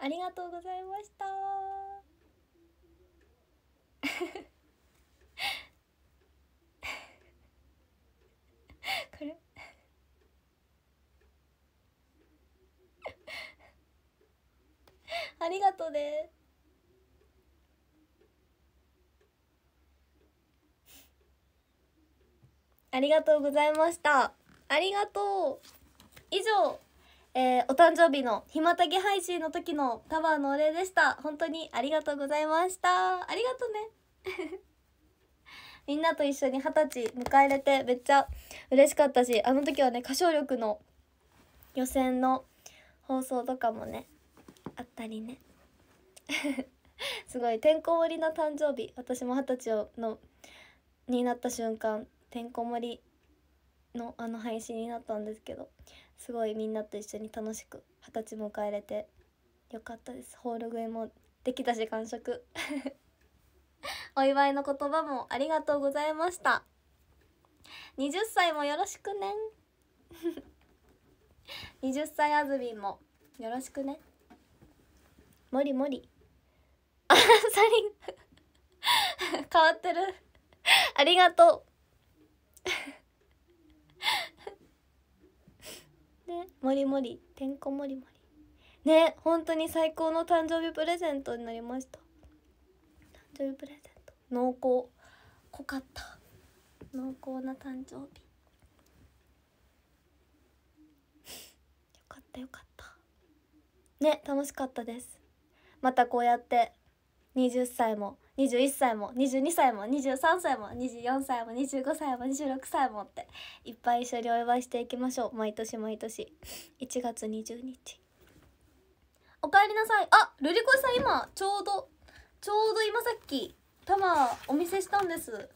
ありがとうございました これ ありがとうですありがとうございましたありがとう以上えー、お誕生日のひまたぎ配信の時のタワーのお礼でした本当にありがとうございましたありがとね みんなと一緒に二十歳迎えれてめっちゃ嬉しかったしあの時はね歌唱力の予選の放送とかもねあったりね すごいてんこ盛りな誕生日私も二十歳のになった瞬間てんこ盛りのあの配信になったんですけどすごいみんなと一緒に楽しく二十歳迎えれてよかったですホール食いもできたし完食 お祝いの言葉もありがとうございました20歳もよろしくね20 歳あずみんもよろしくねもりもり あサリン変わってるありがとうねもりもりてんこもりもりね本当に最高の誕生日プレゼントになりました誕生日プレゼント濃厚濃かった濃厚な誕生日よかったよかったね楽しかったですまたこうやって20歳も21歳も22歳も23歳も24歳も25歳も26歳もっていっぱい一緒にお祝いしていきましょう毎年毎年1月20日おかえりなさいあルリコさん今ちょうどちょうど今さっきタマお見せしたんです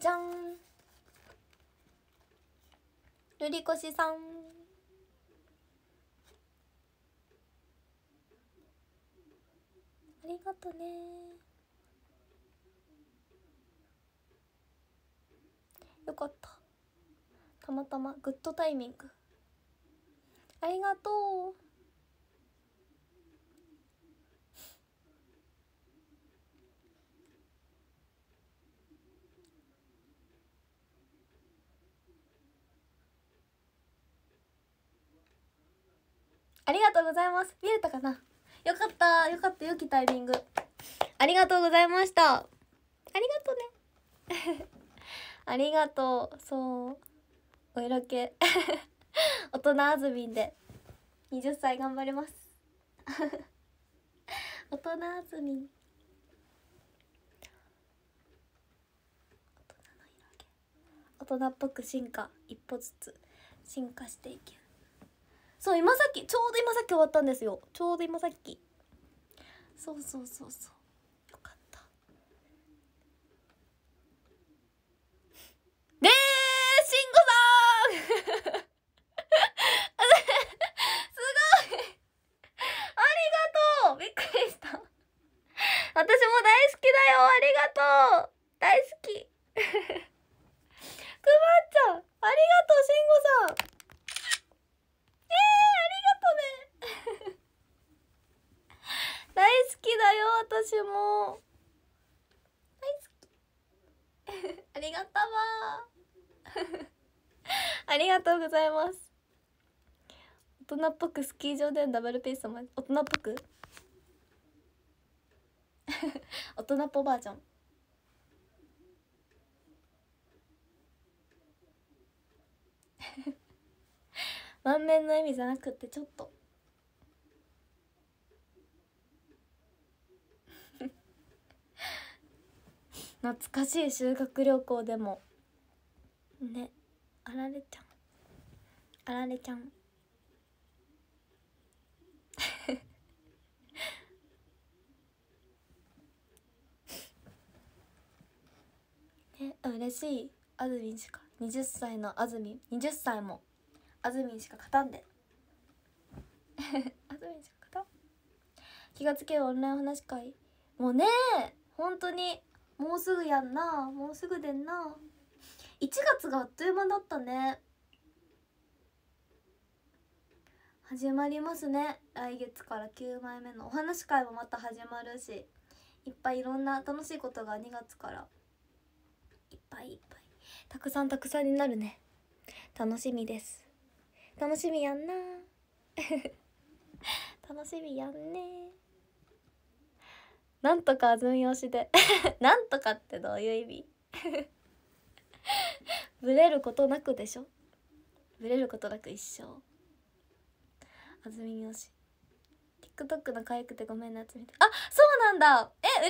じゃんルリコシさんありがとねよかったたまたまグッドタイミングありがとうありがとうございます。見れたかなよかったよかった良きタイミングありがとうございましたありがとうね ありがとうそうお色気 大人あずみんで20歳頑張ります 大人あずみん大人っぽく進化一歩ずつ進化していきそう今さっきちょうど今さっき終わったんですよちょうど今さっきそうそうそうそうよかったでーしんごさん すごいありがとうびっくりした私も大好きだよありがとう大好き くまっちゃんありがとうしんごさんえー、ありがとね 大好きだよ私も大好き ありがとう ありがとうございます大人っぽくスキー場でダブルピースも大人っぽく大人っぽバージョン満面の笑みじゃなくてちょっと 懐かしい修学旅行でもねあられちゃんあられちゃん ね嬉しいあずみんしか20歳のあずみん20歳もあずみんしか勝たんで あずみんしか勝たん気がつけよオンライン話会もうね本当にもうすぐやんなもうすぐでんな1月があっという間だったね始まりますね来月から9枚目のお話会もまた始まるしいっぱいいろんな楽しいことが2月からいっぱいいっぱいたくさんたくさんになるね楽しみです楽しみやんな 楽しみやんねなんとかあずみ推しで なんとかってどういう意味 ブレることなくでしょブレることなく一生あずみ推し TikTok の可愛くてごめんなつ見あそうなんだえ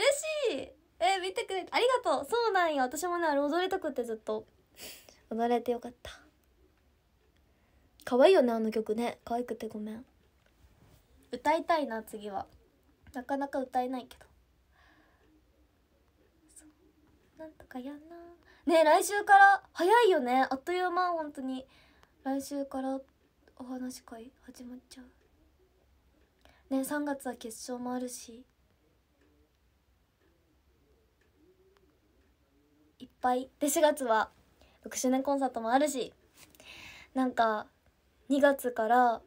嬉しいえ見てくれてありがとうそうなんよ私もねあれ踊りたくてずっと踊れてよかった可愛いよねあの曲ね可愛くてごめん歌いたいな次はなかなか歌えないけどなんとかやんなね来週から早いよねあっという間本当に来週からお話会始まっちゃうね3月は決勝もあるしいっぱいで4月は6周年コンサートもあるしなんか2月から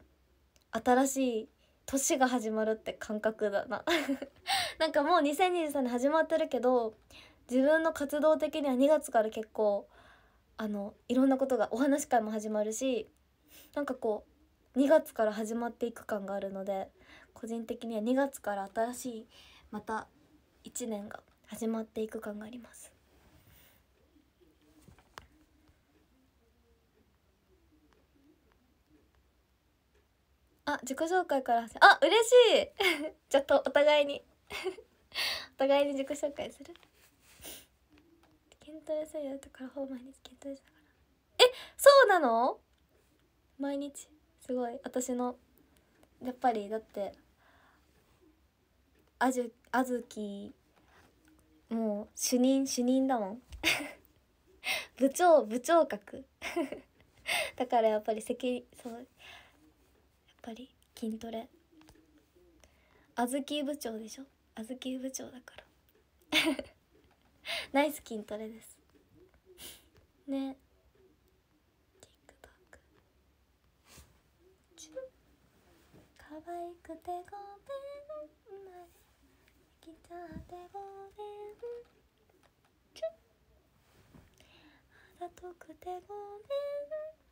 新しい年が始まるって感覚だな なんかもう2023年始まってるけど自分の活動的には2月から結構あのいろんなことがお話会も始まるしなんかこう2月から始まっていく感があるので個人的には2月から新しいまた1年が始まっていく感があります。あ自己紹介からあ嬉しいじゃ とお互いに お互いに自己紹介する討トレせよとからほぼ毎日検討したからえそうなの毎日すごい私のやっぱりだってあじゅあずきもう主任主任だもん 部長部長格だからやっぱり責そうぱり筋トレあずき部長でしょあずき部長だから ナイス筋トレですね TikTok わいくてごめんきちゃってごめんちょあざとくてごめん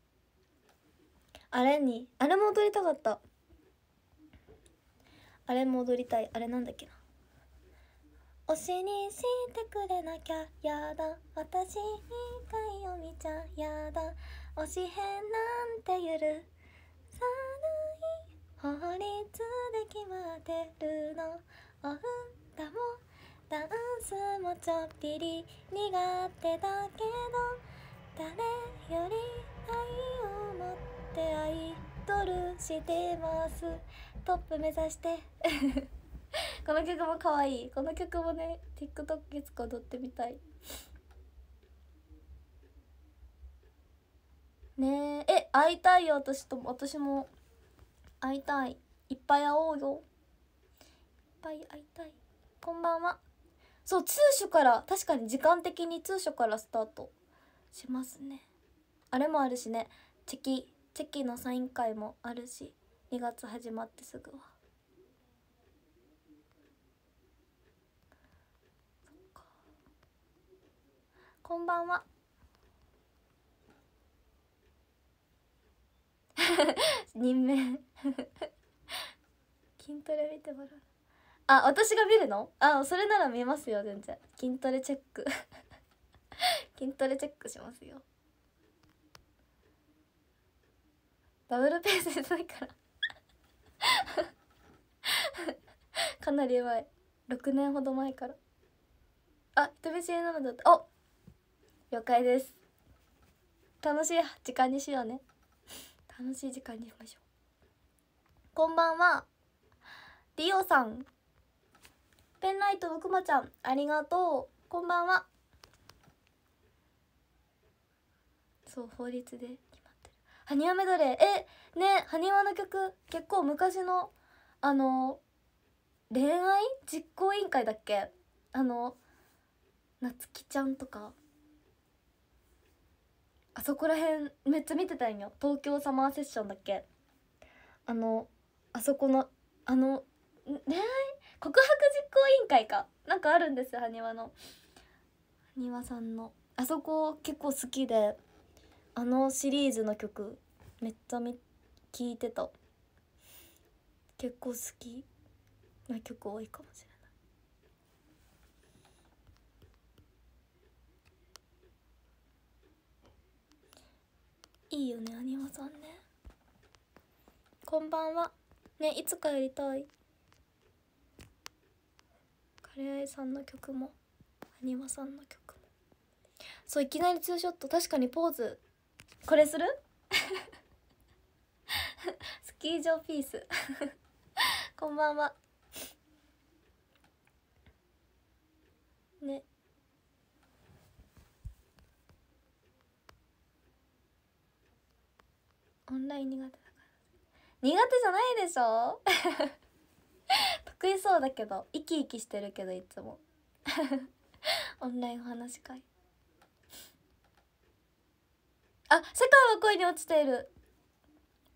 あれにあれも踊りたかったあれも踊りたいあれなんだっけな推しにしてくれなきゃやだ私以外を見ちゃやだ推し変なんてゆるさない法律で決まってるのお歌もダンスもちょっぴり苦手だけど誰より愛を持ってってアイドルしてますトップ目指して この曲も可愛いこの曲もね TikTok いつか踊ってみたいねええ会いたいよ私と私も会いたいいっぱい会おうよいっぱい会いたいこんばんはそう通所から確かに時間的に通所からスタートしますねあれもあるしねチェキチェキのサイン会もあるし2月始まってすぐはこんばんは 任命 筋トレ見てもらうあ私が見るのあそれなら見えますよ全然筋トレチェック 筋トレチェックしますよダブルペースでないから かなりやばい6年ほど前からあ人見知りなのだお了解です楽しい時間にしようね楽しい時間にしましょうこんばんはリオさんペンライトのくまちゃんありがとうこんばんはそう法律で埴輪メドレーえね埴輪の曲結構昔のあの恋愛実行委員会だっけあの夏希ちゃんとかあそこら辺めっちゃ見てたんよ東京サマーセッションだっけあのあそこのあの恋愛告白実行委員会かなんかあるんですよ埴輪の埴輪さんのあそこ結構好きであのシリーズの曲めっちゃ聴いてた結構好きな曲多いかもしれないいいよねアニマさんねこんばんはねいつかやりたいカレーさんの曲もアニマさんの曲もそういきなりツーショット確かにポーズこれする スキー場ピース こんばんはねオンライン苦手だから苦手じゃないでしょ 得意そうだけど生き生きしてるけどいつもオンラインお話会あ世界は恋に落ちている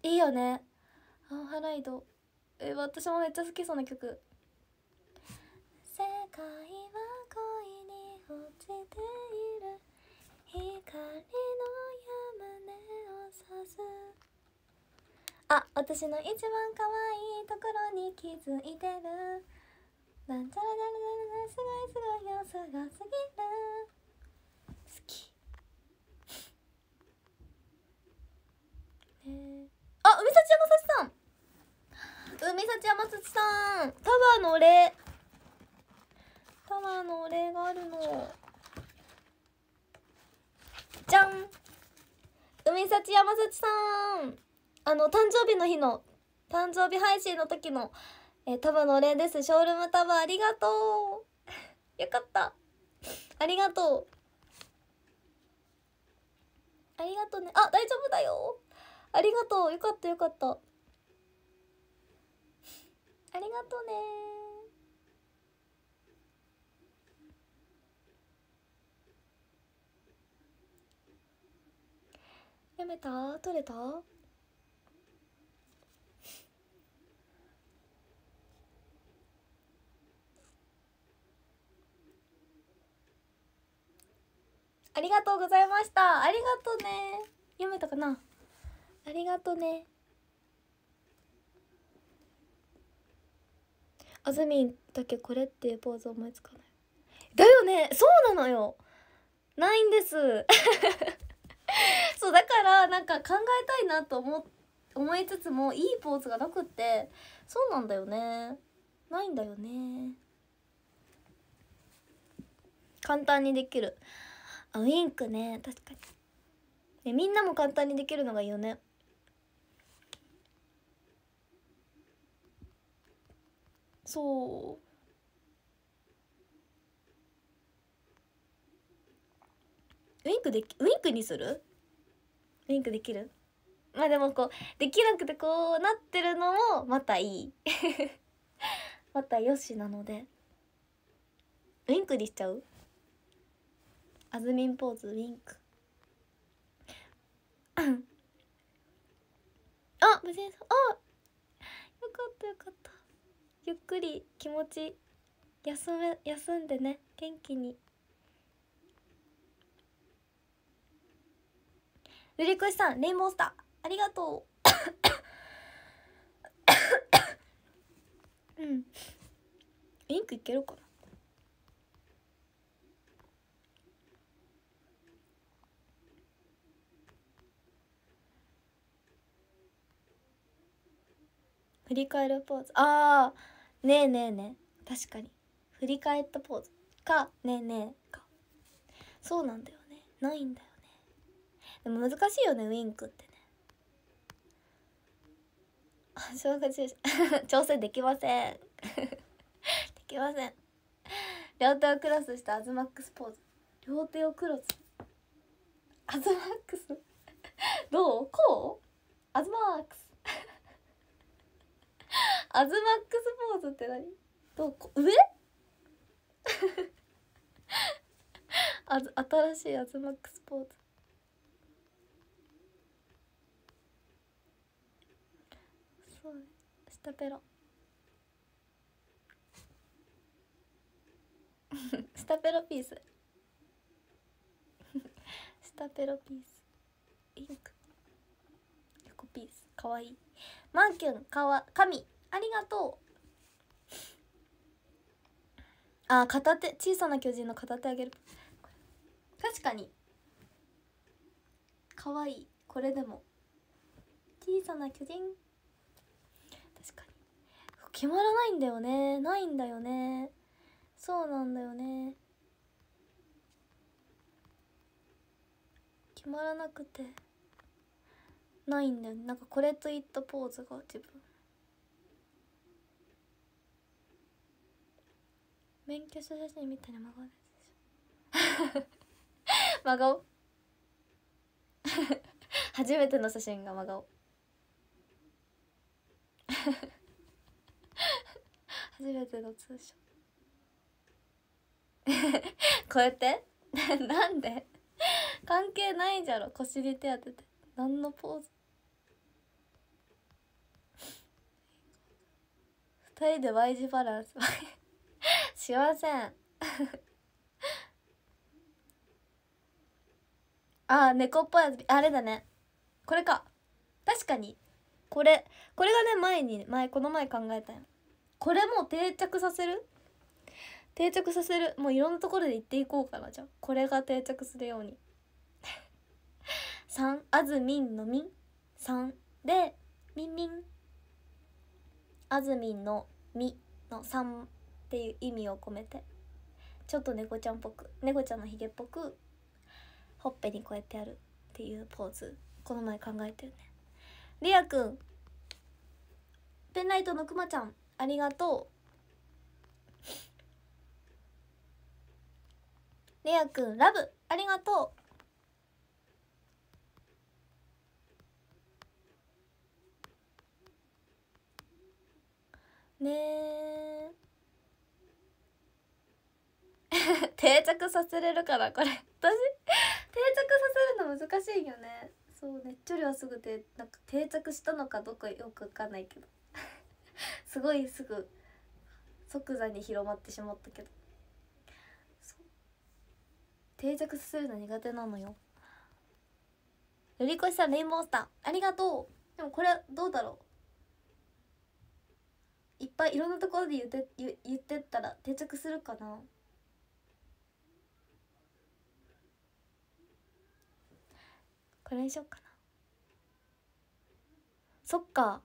いいよねアンハライドえ私もめっちゃ好きそな曲世界は恋に落ちている光の山根を刺すあ私の一番可愛いところに気づいてるなんちゃらならならすごいすごい様すごすぎるえー、あ海幸山幸さん海幸山幸さんタワーのお礼タワーのお礼があるのじゃん海幸山幸さんあの誕生日の日の誕生日配信の時の、えタワーのお礼ですショールームタワーありがとうよかったありがとうありがとうねあ大丈夫だよありがとうよかったよかったありがとうね読めた取れたありがとうございました。ありがとうね。読めたかなありがとねあずみんだけこれっていうポーズ思いつかないだよねそうなのよないんです そうだからなんか考えたいなと思思いつつもいいポーズがなくってそうなんだよねないんだよね簡単にできるあウインクね確かに、ね、みんなも簡単にできるのがいいよねそうウインクでウインクにするウインクできるまあでもこうできなくてこうなってるのもまたいい またよしなのでウインクにしちゃうあずみんポーズウインク あ無線さんあよかったよかったゆっくり気持ち休め休んでね元気にルり越しさんレインボースターありがとう うんインクいけるかな振り返るポーズああねえねえねえ確かに振り返ったポーズかねえねえかそうなんだよねないんだよねでも難しいよねウィンクってねあ小学生調整できません できません両手をクロスしたアズマックスポーズ両手をクロスアズマックス どうこうアズマックスアズマックスポーズって何どこ上あず 新しいアズマックスポーズそうね下ペロ 下ペロピース 下ペロピースインク横ピースかわいいマンキュンかわ神ありがとうあ片手小さな巨人の片手あげる確かにかわいいこれでも小さな巨人確かに決まらないんだよねないんだよねそうなんだよね決まらなくてないんだよねなんかこれといったポーズが自分免許証写真見たら孫ですでしょ真顔初めての写真が真顔 初めての通称 こうやって なんで関係ないじゃろ腰に手当てて何のポーズ2人で Y 字バランス しません あ猫っぽいあれだねこれか確かにこれこれがね前に前この前考えたよこれもう定着させる定着させるもういろんなところで行っていこうかなじゃあこれが定着するように3あずみんのみん3でみんみんあずみんのみの3っていう意味を込めてちょっと猫ちゃんっぽく猫ちゃんのひげっぽくほっぺにこうやってやるっていうポーズこの前考えてるねリアくんペンライトのくまちゃんありがとうレアくんラブありがとうね 定着させれるかなこれ私定着させるの難しいよねそうねっちょりはすぐでなんか定着したのかどこよくわかんないけど すごいすぐ即座に広まってしまったけど定着させるの苦手なのよよりこしさんレインボースターありがとうでもこれどうだろういっぱいいろんなところで言って言ってったら定着するかなこれにしようかなそっか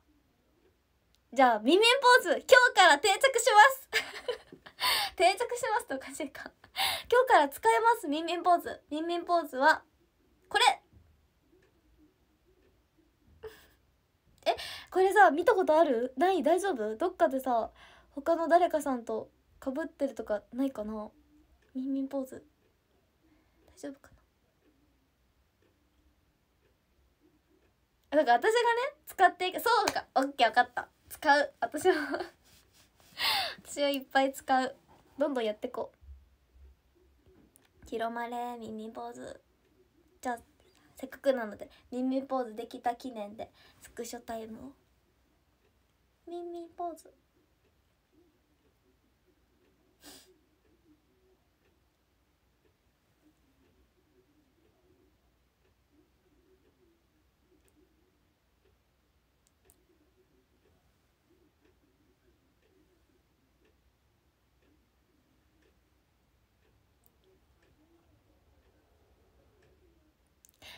じゃあみンビポーズ今日から定着します 定着しますとおかしいか今日から使えますみンビポーズみンビポーズはこれえこれさ見たことあるない大丈夫どっかでさ他の誰かさんとかぶってるとかないかなミンミンポーズ大丈夫かなんか私がね使っていくそうかオッケー分かった使う私は 私はいっぱい使うどんどんやってこう広まれ耳ポーズじゃあせっかくなので耳ポーズできた記念でスクショタイムを耳ーズ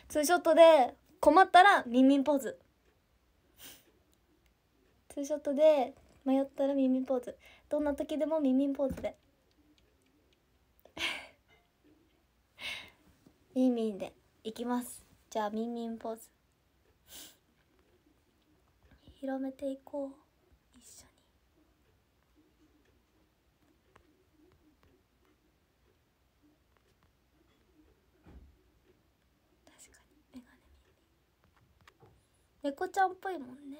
ツーショットで困ったらミンミンポーズツーショットで迷ったらミンミンポーズどんな時でもミンミンポーズで ミンミンでいきますじゃあミンミンポーズ広めていこう猫ちゃんっぽいもんね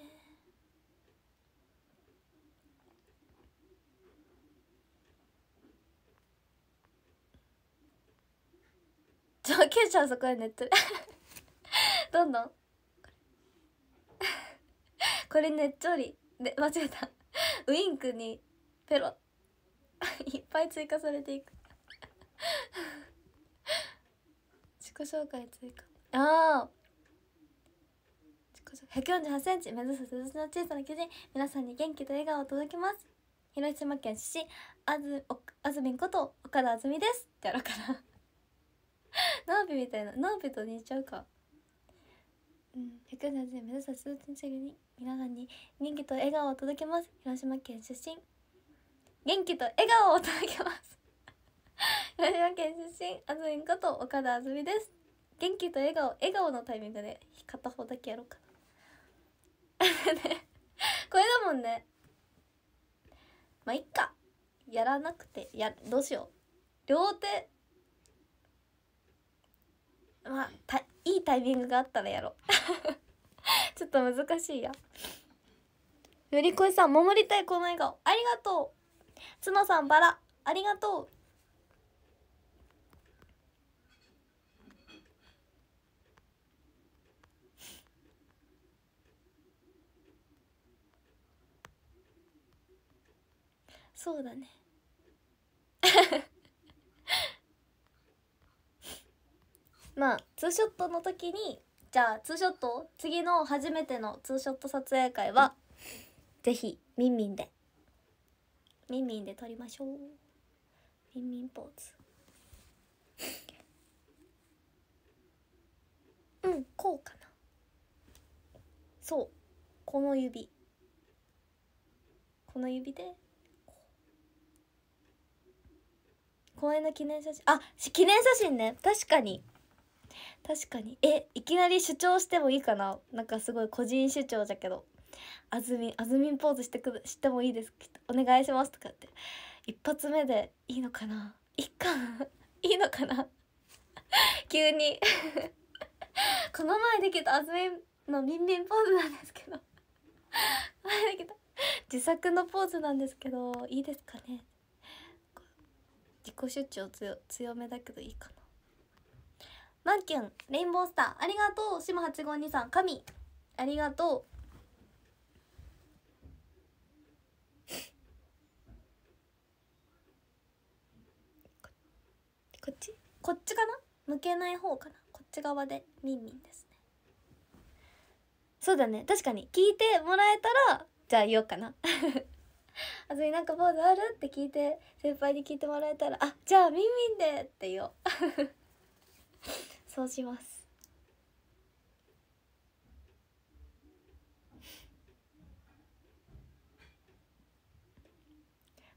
ゃあ、けイちゃんそこでネットでどんどんこれねっちょりで間違えたウインクにペロいっぱい追加されていく自己紹介追加ああ148センチ目指す鈴の小さな巨人皆さんに元気と笑顔を届けます広島県出身あずあずみんこと岡田あずみですってやろうかな のービみたいなのービと似ちゃうかうん148センチ目指す鈴の小さな巨人皆さんに元気と笑顔を届けます広島県出身元気と笑顔を届けます 広島県出身あずみんこと岡田あずみです元気と笑顔笑顔のタイミングで片方だけやろうかね これだもんねまあいっかやらなくてやどうしよう両手まあたいいタイミングがあったらやろう ちょっと難しいやよりこいさん守りたいこの笑顔ありがとうつのさんバラありがとうそうだね まあツーショットの時にじゃあツーショット次の初めてのツーショット撮影会はぜひみんみんでみんみんで撮りましょうみんみんポーズうんこうかなそうこの指この指で公園の記念写真あ記念写真ね確かに確かにえいきなり主張してもいいかななんかすごい個人主張ゃけどあずみんあずみんポーズしてくしてもいいですお願いしますとかって一発目でいいのかないっか いいのかな 急に この前できたあずみんのビンビンポーズなんですけど前できた自作のポーズなんですけどいいですかね自己主張強めだけどいいかなマンキュンレインボースターありがとう島八五二さん神ありがとうこっちこっちかな向けない方かなこっち側でミンミンですねそうだね確かに聞いてもらえたらじゃあ言おうかな 「あずみなんかポーズある?」って聞いて先輩に聞いてもらえたら「あじゃあみんみんで」って言おう そうします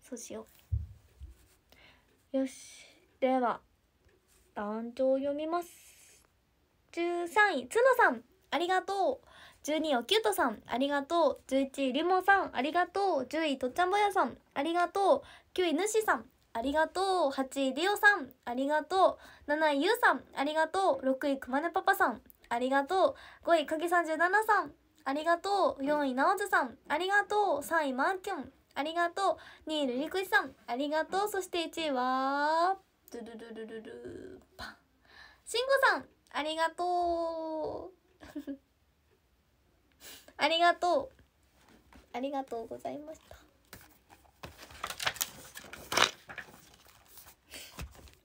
そうしようよしでは団長読みます13位つのさんありがとう12位おきゅうとさんありがとう11位りもさんありがとう10位とっちゃんぼやさんありがとう9位ぬしさんありがとう8位リオさんありがとう7位ゆうさんありがとう6位くまねパパさんありがとう5位かげ十七さんありがとう4位なおずさんありがとう3位まんきゅんありがとう2位るりくしさんありがとうそして1位はドゥルルルルルパンしんごさんありがとうありがとうありがとうございました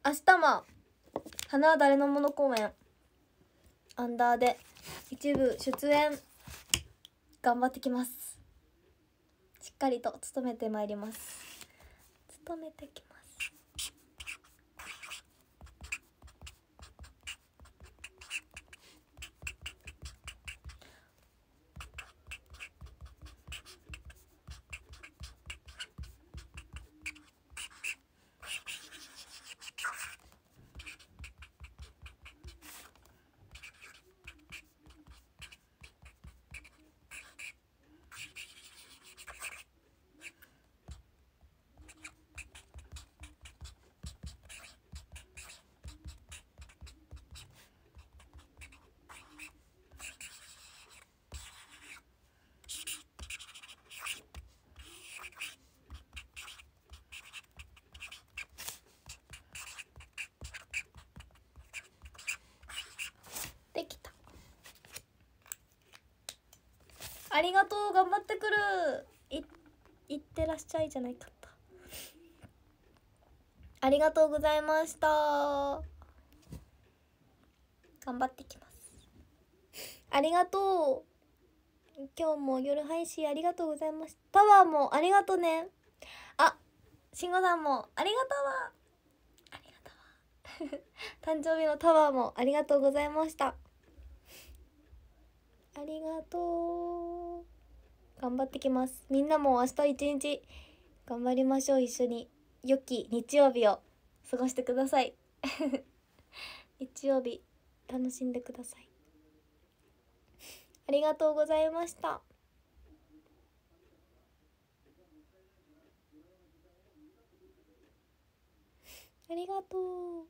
明日も花は誰のもの公演アンダーで一部出演頑張ってきますしっかりと努めてまいります努めてきます頑張ってくるいいってらっしゃいじゃないかったありがとうございました頑張ってきますありがとう今日も夜配信ありがとうございましたタワーもありがとねあ慎吾さんもありがとう 誕生日のタワーもありがとうございました。ありがとう。頑張ってきますみんなも明日一日頑張りましょう一緒に良き日曜日を過ごしてください 日曜日楽しんでくださいありがとうございましたありがとう。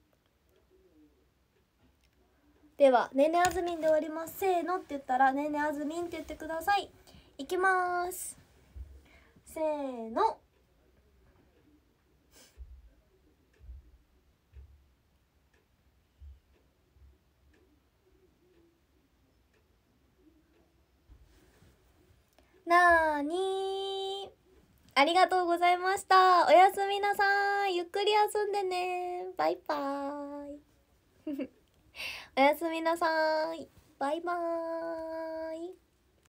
では、ねねあずみんで終わります。せーのって言ったら、ねねあずみんって言ってください。いきますせーのなーにありがとうございましたおやすみなさいゆっくり休んでねバイバーイ おやすみなさいバイバーイ